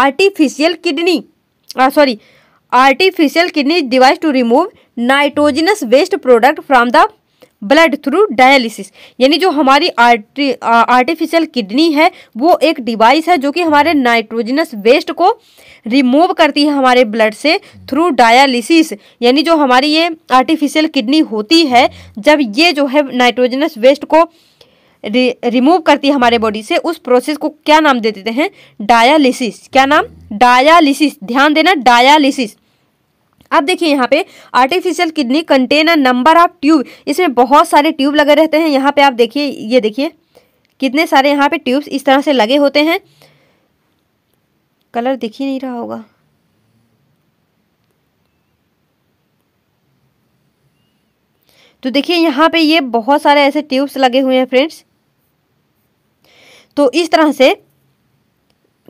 artificial kidney sorry artificial kidney device to remove nitrogenous waste product from the blood through dialysis यानी जो हमारी आर्टिफिशियल किडनी है वो एक डिवाइस है जो कि हमारे नाइट्रोजनस वेस्ट को रिमूव करती है हमारे ब्लड से थ्रू डायलिसिस यानी जो हमारी ये आर्टिफिशियल किडनी होती है जब ये जो है नाइट्रोजनस वेस्ट को रि, रिमूव करती है हमारे बॉडी से उस प्रोसेस को क्या नाम दे देते हैं डायालिसिस क्या नाम डायालिसिस ध्यान देना डायालिसिस अब देखिए यहाँ पे artificial kidney container number of tube इसमें बहुत सारे ट्यूब लगे रहते हैं यहाँ पे आप देखिए ये देखिए कितने सारे यहाँ पे ट्यूब्स इस तरह से लगे होते हैं कलर दिख ही नहीं रहा होगा तो देखिए यहाँ पे ये बहुत सारे ऐसे ट्यूब्स लगे हुए हैं फ्रेंड्स तो इस तरह से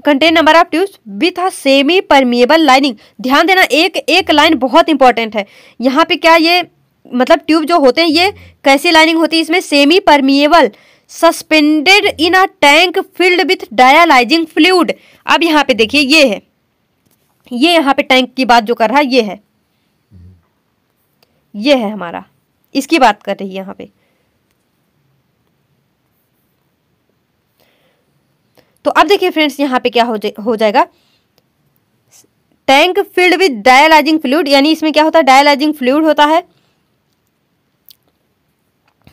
contain number of tubes with a semi permeable lining ध्यान देना एक एक लाइन बहुत इंपॉर्टेंट है यहाँ पे क्या ये मतलब ट्यूब जो होते हैं ये कैसी लाइनिंग होती है इसमें semi permeable suspended in a tank filled with dialysing fluid अब यहाँ पे देखिए ये है ये यहाँ पे टैंक की बात जो कर रहा है ये है ये है हमारा इसकी बात कर रही है यहाँ पे तो अब देखिए फ्रेंड्स यहाँ पे क्या हो, जा, हो जाएगा tank filled with dialysing fluid यानी इसमें क्या होता है डायलाइजिंग फ्लूड होता है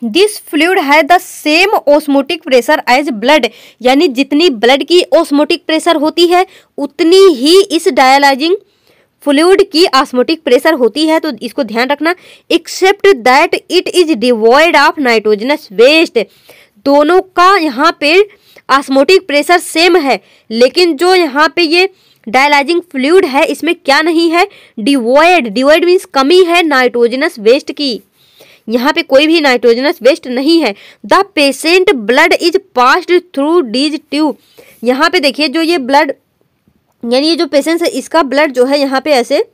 दिस फ्लूड है the same osmotic pressure as blood यानी जितनी ब्लड की ओस्मोटिक प्रेशर होती है उतनी ही इस डायलाइजिंग फ्लूड की ऑस्मोटिक प्रेशर होती है तो इसको ध्यान रखना except that it is devoid of nitrogenous waste दोनों का यहाँ पे आस्मोटिक प्रेशर सेम है लेकिन जो यहाँ पे ये डायलाइजिंग फ्लूड है इसमें क्या नहीं है डिवॉयड डिवॉयड मीन्स कमी है नाइट्रोजनस वेस्ट की यहाँ पे कोई भी नाइट्रोजनस वेस्ट नहीं है the patient blood is passed through these tube यहाँ पे देखिए जो ये ब्लड यानी ये जो पेशेंट है इसका ब्लड जो है यहाँ पे ऐसे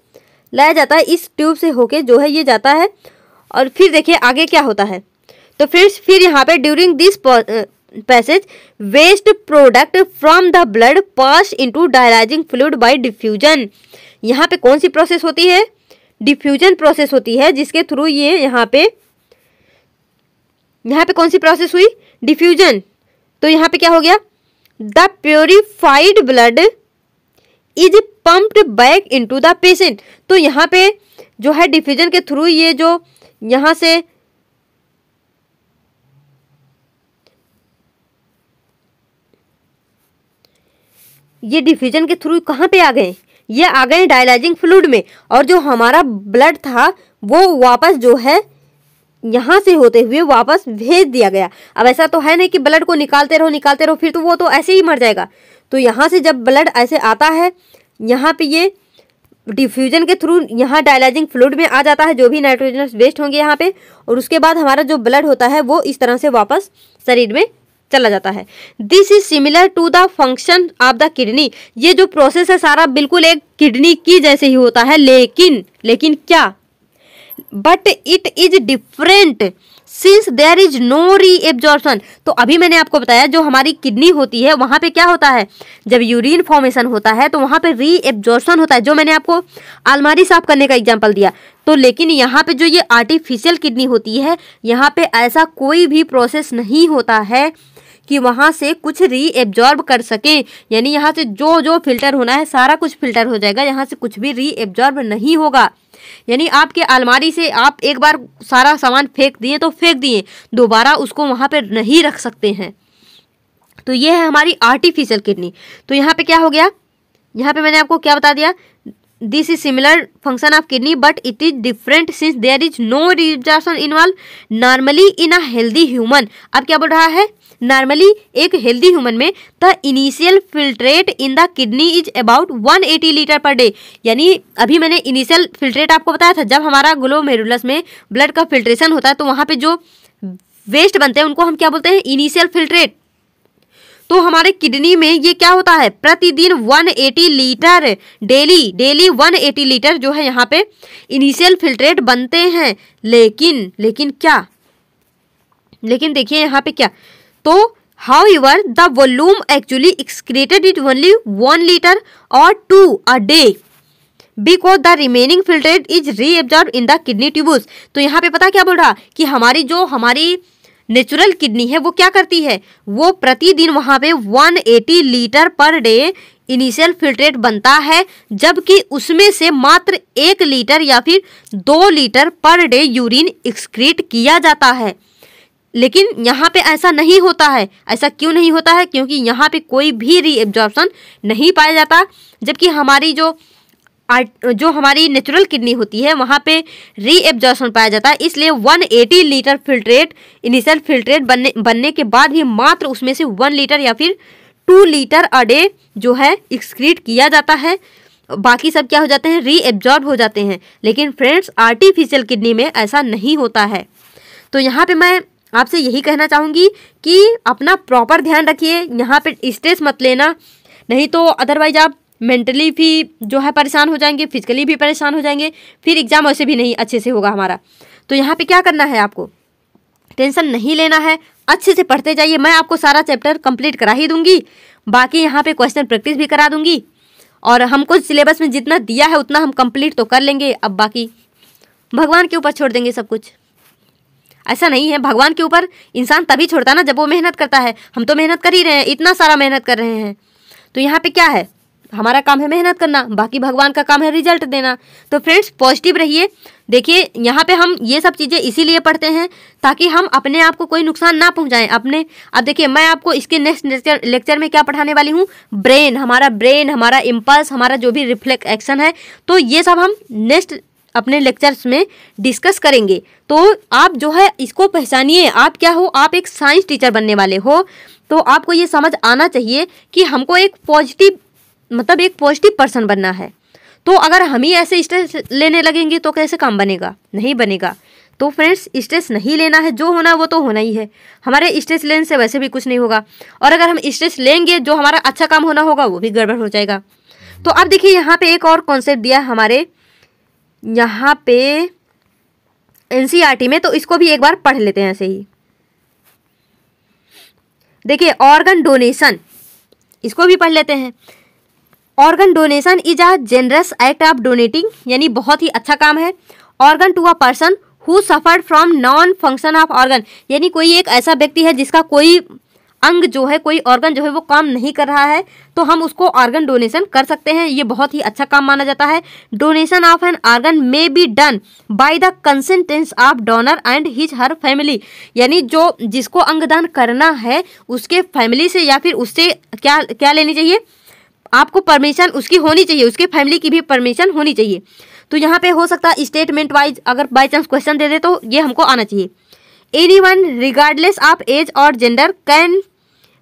लाया जाता है इस ट्यूब से होके जो है ये जाता है और फिर देखिए आगे क्या होता है तो फिर फिर यहाँ पे during this passage waste product from the blood pass into dialysing fluid by diffusion यहाँ पे कौन सी प्रोसेस होती है डिफ्यूजन प्रोसेस होती है जिसके थ्रू ये यहाँ पे यहाँ पे कौन सी प्रोसेस हुई डिफ्यूजन तो यहाँ पे क्या हो गया the purified blood is pumped back into the patient तो यहाँ पे जो है डिफ्यूजन के थ्रू ये जो यहाँ से ये डिफ्यूजन के थ्रू कहाँ पे आ गए ये आ गए डायलाइजिंग फ्लूड में और जो हमारा ब्लड था वो वापस जो है यहाँ से होते हुए वापस भेज दिया गया अब ऐसा तो है नहीं कि ब्लड को निकालते रहो निकालते रहो फिर तो वो तो ऐसे ही मर जाएगा तो यहाँ से जब ब्लड ऐसे आता है यहाँ पे ये डिफ्यूजन के थ्रू यहाँ डायलाइजिंग फ्लूड में आ जाता है जो भी नाइट्रोजनस वेस्ट होंगे यहाँ पे और उसके बाद हमारा जो ब्लड होता है वो इस तरह से वापस शरीर में चला जाता है this is similar to the function of the kidney ये जो प्रोसेस है सारा बिल्कुल एक किडनी की जैसे ही होता है लेकिन लेकिन क्या but it is different since there is no reabsorption तो अभी मैंने आपको बताया जो हमारी किडनी होती है वहाँ पे क्या होता है जब यूरिन फॉर्मेशन होता है तो वहाँ पे री एब्जॉर्बन होता है जो मैंने आपको आलमारी साफ करने का एग्जाम्पल दिया तो लेकिन यहाँ पे जो ये आर्टिफिशियल किडनी होती है यहाँ पे ऐसा कोई भी प्रोसेस नहीं होता है कि वहाँ से कुछ री एब्जॉर्ब कर सकें यानी यहाँ से जो जो फिल्टर होना है सारा कुछ फिल्टर हो जाएगा यहाँ से कुछ भी री एब्जॉर्ब नहीं होगा यानी आपके अलमारी से आप एक बार सारा सामान फेंक दिए तो फेंक दिए दोबारा उसको वहाँ पर नहीं रख सकते हैं तो ये है हमारी आर्टिफिशियल किडनी तो यहाँ पे क्या हो गया यहाँ पे मैंने आपको क्या बता दिया this is similar function of kidney but it is different since there is no reservation involve normally in a healthy human अब क्या बोल रहा है नॉर्मली एक हेल्दी ह्यूमन में the initial filtrate in the kidney is about 180 litre per day यानी अभी मैंने इनिशियल फिल्ट्रेट आपको बताया था जब हमारा ग्लो मेरुलस में ब्लड का फिल्ट्रेशन होता है तो वहाँ पे जो वेस्ट बनते हैं उनको हम क्या बोलते हैं इनिशियल फिल्ट्रेट तो हमारे किडनी में ये क्या होता है प्रतिदिन 180 लीटर डेली डेली 180 लीटर जो है यहाँ पे इनिशियल फिल्ट्रेट बनते हैं लेकिन लेकिन क्या लेकिन देखिए यहाँ पे क्या तो however the volume actually excreted it only one litre और two a day because the remaining filtrate is reabsorb in the kidney tubes तो यहाँ पे पता क्या बोल रहा कि हमारी जो हमारी नेचुरल किडनी है वो क्या करती है वो प्रतिदिन वहाँ पे 180 litre per day initial filtrate बनता है जबकि उसमें से मात्र एक लीटर या फिर दो litre per day urine excrete किया जाता है लेकिन यहाँ पे ऐसा नहीं होता है ऐसा क्यों नहीं होता है क्योंकि यहाँ पे कोई भी रीएब्जॉर्प्शन नहीं पाया जाता जबकि हमारी जो आर्ट जो हमारी नेचुरल किडनी होती है वहाँ पे रीएब्जॉर्प्शन पाया जाता है इसलिए 180 लीटर फिल्ट्रेट इनिशियल फिल्ट्रेट बनने बनने के बाद ही मात्र उसमें से वन लीटर या फिर टू लीटर अ डे जो है एक्सक्रीट किया जाता है बाकी सब क्या हो जाते हैं रीएब्जॉर्ब हो जाते हैं लेकिन फ्रेंड्स आर्टिफिशियल किडनी में ऐसा नहीं होता है तो यहाँ पे मैं आपसे यही कहना चाहूँगी कि अपना प्रॉपर ध्यान रखिए यहाँ पे स्ट्रेस मत लेना नहीं तो अदरवाइज आप मेंटली भी जो है परेशान हो जाएंगे फिजिकली भी परेशान हो जाएंगे फिर एग्ज़ाम वैसे भी नहीं अच्छे से होगा हमारा तो यहाँ पे क्या करना है आपको टेंशन नहीं लेना है अच्छे से पढ़ते जाइए मैं आपको सारा चैप्टर कंप्लीट करा ही दूंगी बाकी यहाँ पे क्वेश्चन प्रैक्टिस भी करा दूंगी और हमको सिलेबस में जितना दिया है उतना हम कंप्लीट तो कर लेंगे अब बाकी भगवान के ऊपर छोड़ देंगे सब कुछ ऐसा नहीं है भगवान के ऊपर इंसान तभी छोड़ता ना जब वो मेहनत करता है हम तो मेहनत कर ही रहे हैं इतना सारा मेहनत कर रहे हैं तो यहाँ पे क्या है हमारा काम है मेहनत करना बाकी भगवान का काम है रिजल्ट देना तो फ्रेंड्स पॉजिटिव रहिए देखिए यहाँ पे हम ये सब चीज़ें इसीलिए पढ़ते हैं ताकि हम अपने आप को कोई नुकसान ना पहुँचाएं अपने अब देखिए मैं आपको इसके नेक्स्ट लेक्चर लेक्चर में क्या पढ़ाने वाली हूँ ब्रेन हमारा ब्रेन हमारा इम्पल्स हमारा जो भी रिफ्लेक्ट एक्शन है तो ये सब हम नेक्स्ट अपने लेक्चर्स में डिस्कस करेंगे तो आप जो है इसको पहचानिए आप क्या हो आप एक साइंस टीचर बनने वाले हो तो आपको ये समझ आना चाहिए कि हमको एक पॉजिटिव मतलब एक पॉजिटिव पर्सन बनना है तो अगर हम ही ऐसे स्ट्रेस लेने लगेंगे तो कैसे काम बनेगा नहीं बनेगा तो फ्रेंड्स स्ट्रेस नहीं लेना है जो होना वो तो होना ही है हमारे स्ट्रेस लेने से वैसे भी कुछ नहीं होगा और अगर हम स्ट्रेस लेंगे जो हमारा अच्छा काम होना होगा वो भी गड़बड़ हो जाएगा तो अब देखिए यहाँ पे एक और कॉन्सेप्ट दिया हमारे यहाँ पे एन e में तो इसको भी एक बार पढ़ लेते हैं ऐसे ही देखिए ऑर्गन डोनेशन इसको भी पढ़ लेते हैं organ donation is a generous act of donating यानी बहुत ही अच्छा काम है organ to a person who suffered from non function of organ यानी कोई एक ऐसा व्यक्ति है जिसका कोई अंग जो है कोई ऑर्गन जो है वो काम नहीं कर रहा है तो हम उसको ऑर्गन डोनेशन कर सकते हैं ये बहुत ही अच्छा काम माना जाता है donation of an organ may be done by the consents of donor and his her family यानी जो जिसको अंगदान करना है उसके फैमिली से या फिर उससे क्या क्या लेनी चाहिए आपको परमिशन उसकी होनी चाहिए उसके फैमिली की भी परमिशन होनी चाहिए तो यहाँ पे हो सकता है स्टेटमेंट वाइज अगर बाई चांस क्वेश्चन दे दे तो ये हमको आना चाहिए anyone regardless of age और gender can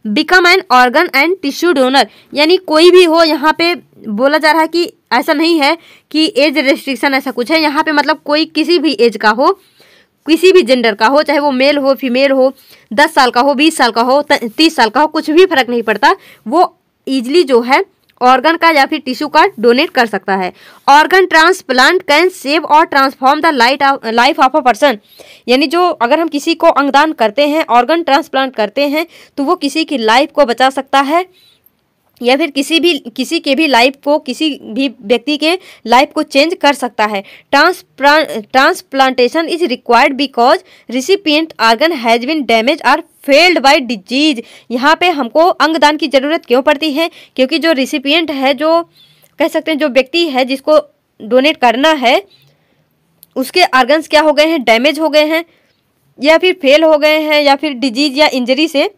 become an organ and tissue donor यानी कोई भी हो यहाँ पे बोला जा रहा है कि ऐसा नहीं है कि एज रेस्ट्रिक्शन ऐसा कुछ है यहाँ पे मतलब कोई किसी भी एज का हो किसी भी जेंडर का हो चाहे वो मेल हो फीमेल हो दस साल का हो बीस साल का हो तीस साल का हो कुछ भी फर्क नहीं पड़ता वो ईजली जो है ऑर्गन का या फिर टिश्यू का डोनेट कर सकता है ऑर्गन ट्रांसप्लांट कैन सेव और transform the light life of a person यानी जो अगर हम किसी को अंगदान करते हैं ऑर्गन ट्रांसप्लांट करते हैं तो वो किसी की लाइफ को बचा सकता है या फिर किसी भी किसी के भी लाइफ को किसी भी व्यक्ति के लाइफ को चेंज कर सकता है transplant transplantation is required because recipient organ has been damage or failed by disease यहाँ पे हमको अंगदान की ज़रूरत क्यों पड़ती है क्योंकि जो रिसिपियंट है जो कह सकते हैं जो व्यक्ति है जिसको डोनेट करना है उसके आर्गन्स क्या हो गए हैं डैमेज हो गए हैं या फिर फेल हो गए हैं या फिर डिजीज या इंजरी से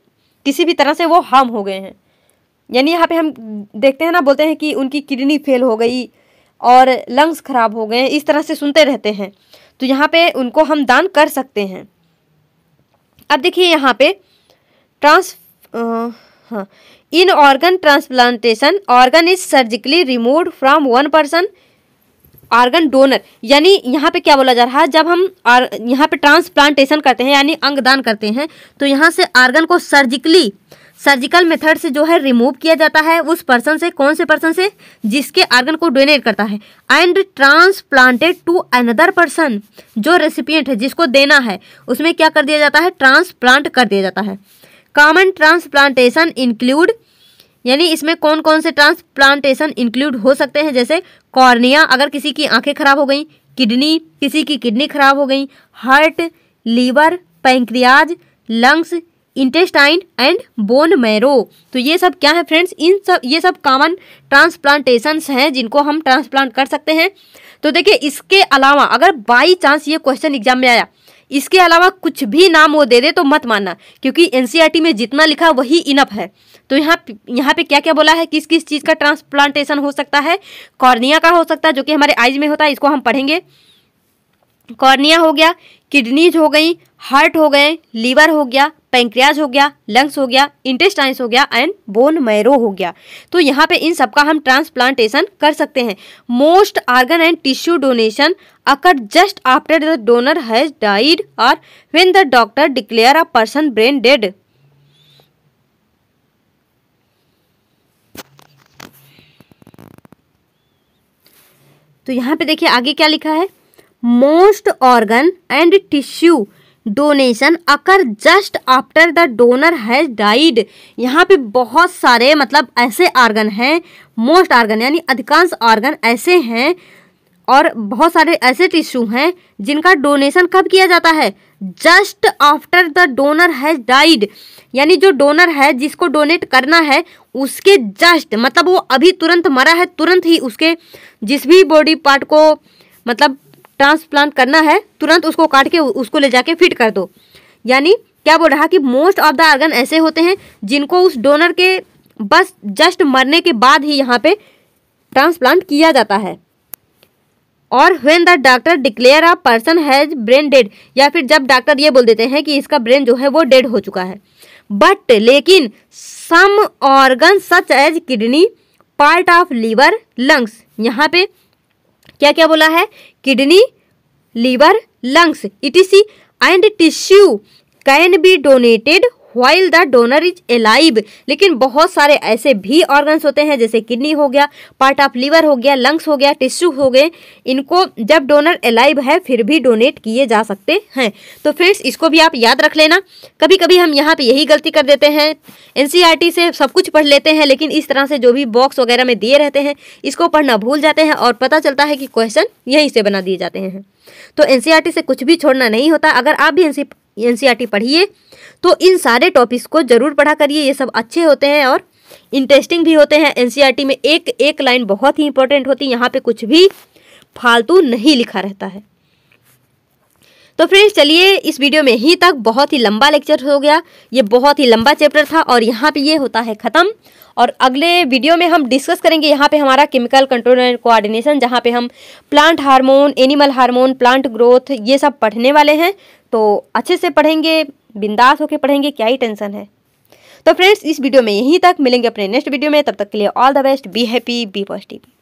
किसी भी तरह से वो हार्म हो गए हैं यानी यहाँ पे हम देखते हैं ना बोलते हैं कि उनकी किडनी फेल हो गई और लंग्स खराब हो गए इस तरह से सुनते रहते हैं तो यहाँ पे उनको हम दान कर सकते हैं अब देखिए यहाँ पे ट्रांस हाँ in organ transplantation organ is surgically remove from one person organ donor यानी यहाँ पे क्या बोला जा रहा है जब हम यहाँ पे ट्रांसप्लांटेशन करते हैं यानी अंग दान करते हैं तो यहाँ से ऑर्गन को सर्जिकली सर्जिकल मेथड से जो है रिमूव किया जाता है उस पर्सन से कौन से पर्सन से जिसके आर्गन को डोनेट करता है and transplanted to another person जो रेसिपियंट है जिसको देना है उसमें क्या कर दिया जाता है ट्रांसप्लांट कर दिया जाता है कॉमन ट्रांसप्लांटेशन इंक्लूड यानी इसमें कौन कौन से ट्रांसप्लांटेशन इंक्लूड हो सकते हैं जैसे कॉर्निया अगर किसी की आंखें खराब हो गई किडनी किसी की किडनी खराब हो गई heart liver pancreas lungs intestine and bone marrow तो ये सब क्या है फ्रेंड्स इन सब ये सब कॉमन ट्रांसप्लांटेशंस हैं जिनको हम ट्रांसप्लांट कर सकते हैं तो देखिए इसके अलावा अगर बाई चांस ये क्वेश्चन एग्जाम में आया इसके अलावा कुछ भी नाम वो दे दे तो मत मानना क्योंकि एन e में जितना लिखा वही इनफ है तो यहाँ यहाँ पे क्या क्या बोला है किस किस चीज़ का ट्रांसप्लांटेशन हो सकता है कॉर्निया का हो सकता है जो कि हमारे आइज में होता है इसको हम पढ़ेंगे कॉर्निया हो गया किडनीज हो गई हार्ट हो गए लीवर हो गया पेंक्रियाज हो गया लंग्स हो गया इंटेस्टाइंस हो गया एंड बोन मैरो हो गया तो यहाँ पे इन सबका हम ट्रांसप्लांटेशन कर सकते हैं most organ and tissue donation occur just after the donor has died और when the doctor declare a person brain dead तो यहाँ पे देखिए आगे क्या लिखा है most organ and tissue donation occur just after the donor has died यहाँ पे बहुत सारे मतलब ऐसे आर्गन हैं मोस्ट आर्गन यानी अधिकांश आर्गन ऐसे हैं और बहुत सारे ऐसे टिश्यू हैं जिनका डोनेशन कब किया जाता है just after the donor has died यानी जो डोनर है जिसको डोनेट करना है उसके जस्ट मतलब वो अभी तुरंत मरा है तुरंत ही उसके जिस भी बॉडी पार्ट को मतलब ट्रांसप्लांट करना है तुरंत उसको काट के उसको ले जाके फिट कर दो यानी क्या बोल रहा कि मोस्ट ऑफ द ऑर्गन ऐसे होते हैं जिनको उस डोनर के बस जस्ट मरने के बाद ही यहाँ पे ट्रांसप्लांट किया जाता है और when the doctor declare a person has brain dead या फिर जब डॉक्टर ये बोल देते हैं कि इसका ब्रेन जो है वो डेड हो चुका है बट लेकिन some organ such as kidney part of liver lungs यहाँ पे क्या क्या बोला है kidney liver lungs etc and tissue can be donated while the donor is alive लेकिन बहुत सारे ऐसे भी ऑर्गन्स होते हैं जैसे किडनी हो गया पार्ट ऑफ लीवर हो गया लंग्स हो गया टिश्यू हो गए इनको जब डोनर एलाइव है फिर भी डोनेट किए जा सकते हैं तो फ्रेंड्स इसको भी आप याद रख लेना कभी कभी हम यहाँ पे यही गलती कर देते हैं एन e से सब कुछ पढ़ लेते हैं लेकिन इस तरह से जो भी बॉक्स वगैरह में दिए रहते हैं इसको पढ़ना भूल जाते हैं और पता चलता है कि क्वेश्चन यहीं से बना दिए जाते हैं तो एन e से कुछ भी छोड़ना नहीं होता अगर आप भी एन सी e पढ़िए तो इन सारे टॉपिक्स को ज़रूर पढ़ा करिए ये सब अच्छे होते हैं और इंटरेस्टिंग भी होते हैं एन e में एक एक लाइन बहुत ही इंपॉर्टेंट होती है यहाँ पर कुछ भी फालतू नहीं लिखा रहता है तो फ्रेंड्स चलिए इस वीडियो में ही तक बहुत ही लंबा लेक्चर हो गया ये बहुत ही लंबा चैप्टर था और यहाँ पे ये होता है ख़त्म और अगले वीडियो में हम डिस्कस करेंगे यहाँ पे हमारा केमिकल कंट्रोल एंड कोऑर्डिनेशन जहाँ पे हम plant hormone animal hormone plant growth ये सब पढ़ने वाले हैं तो अच्छे से पढ़ेंगे बिंदास होकर पढ़ेंगे क्या ही टेंशन है तो फ्रेंड्स इस वीडियो में यहीं तक मिलेंगे अपने नेक्स्ट वीडियो में तब तक के लिए all the best be happy be positive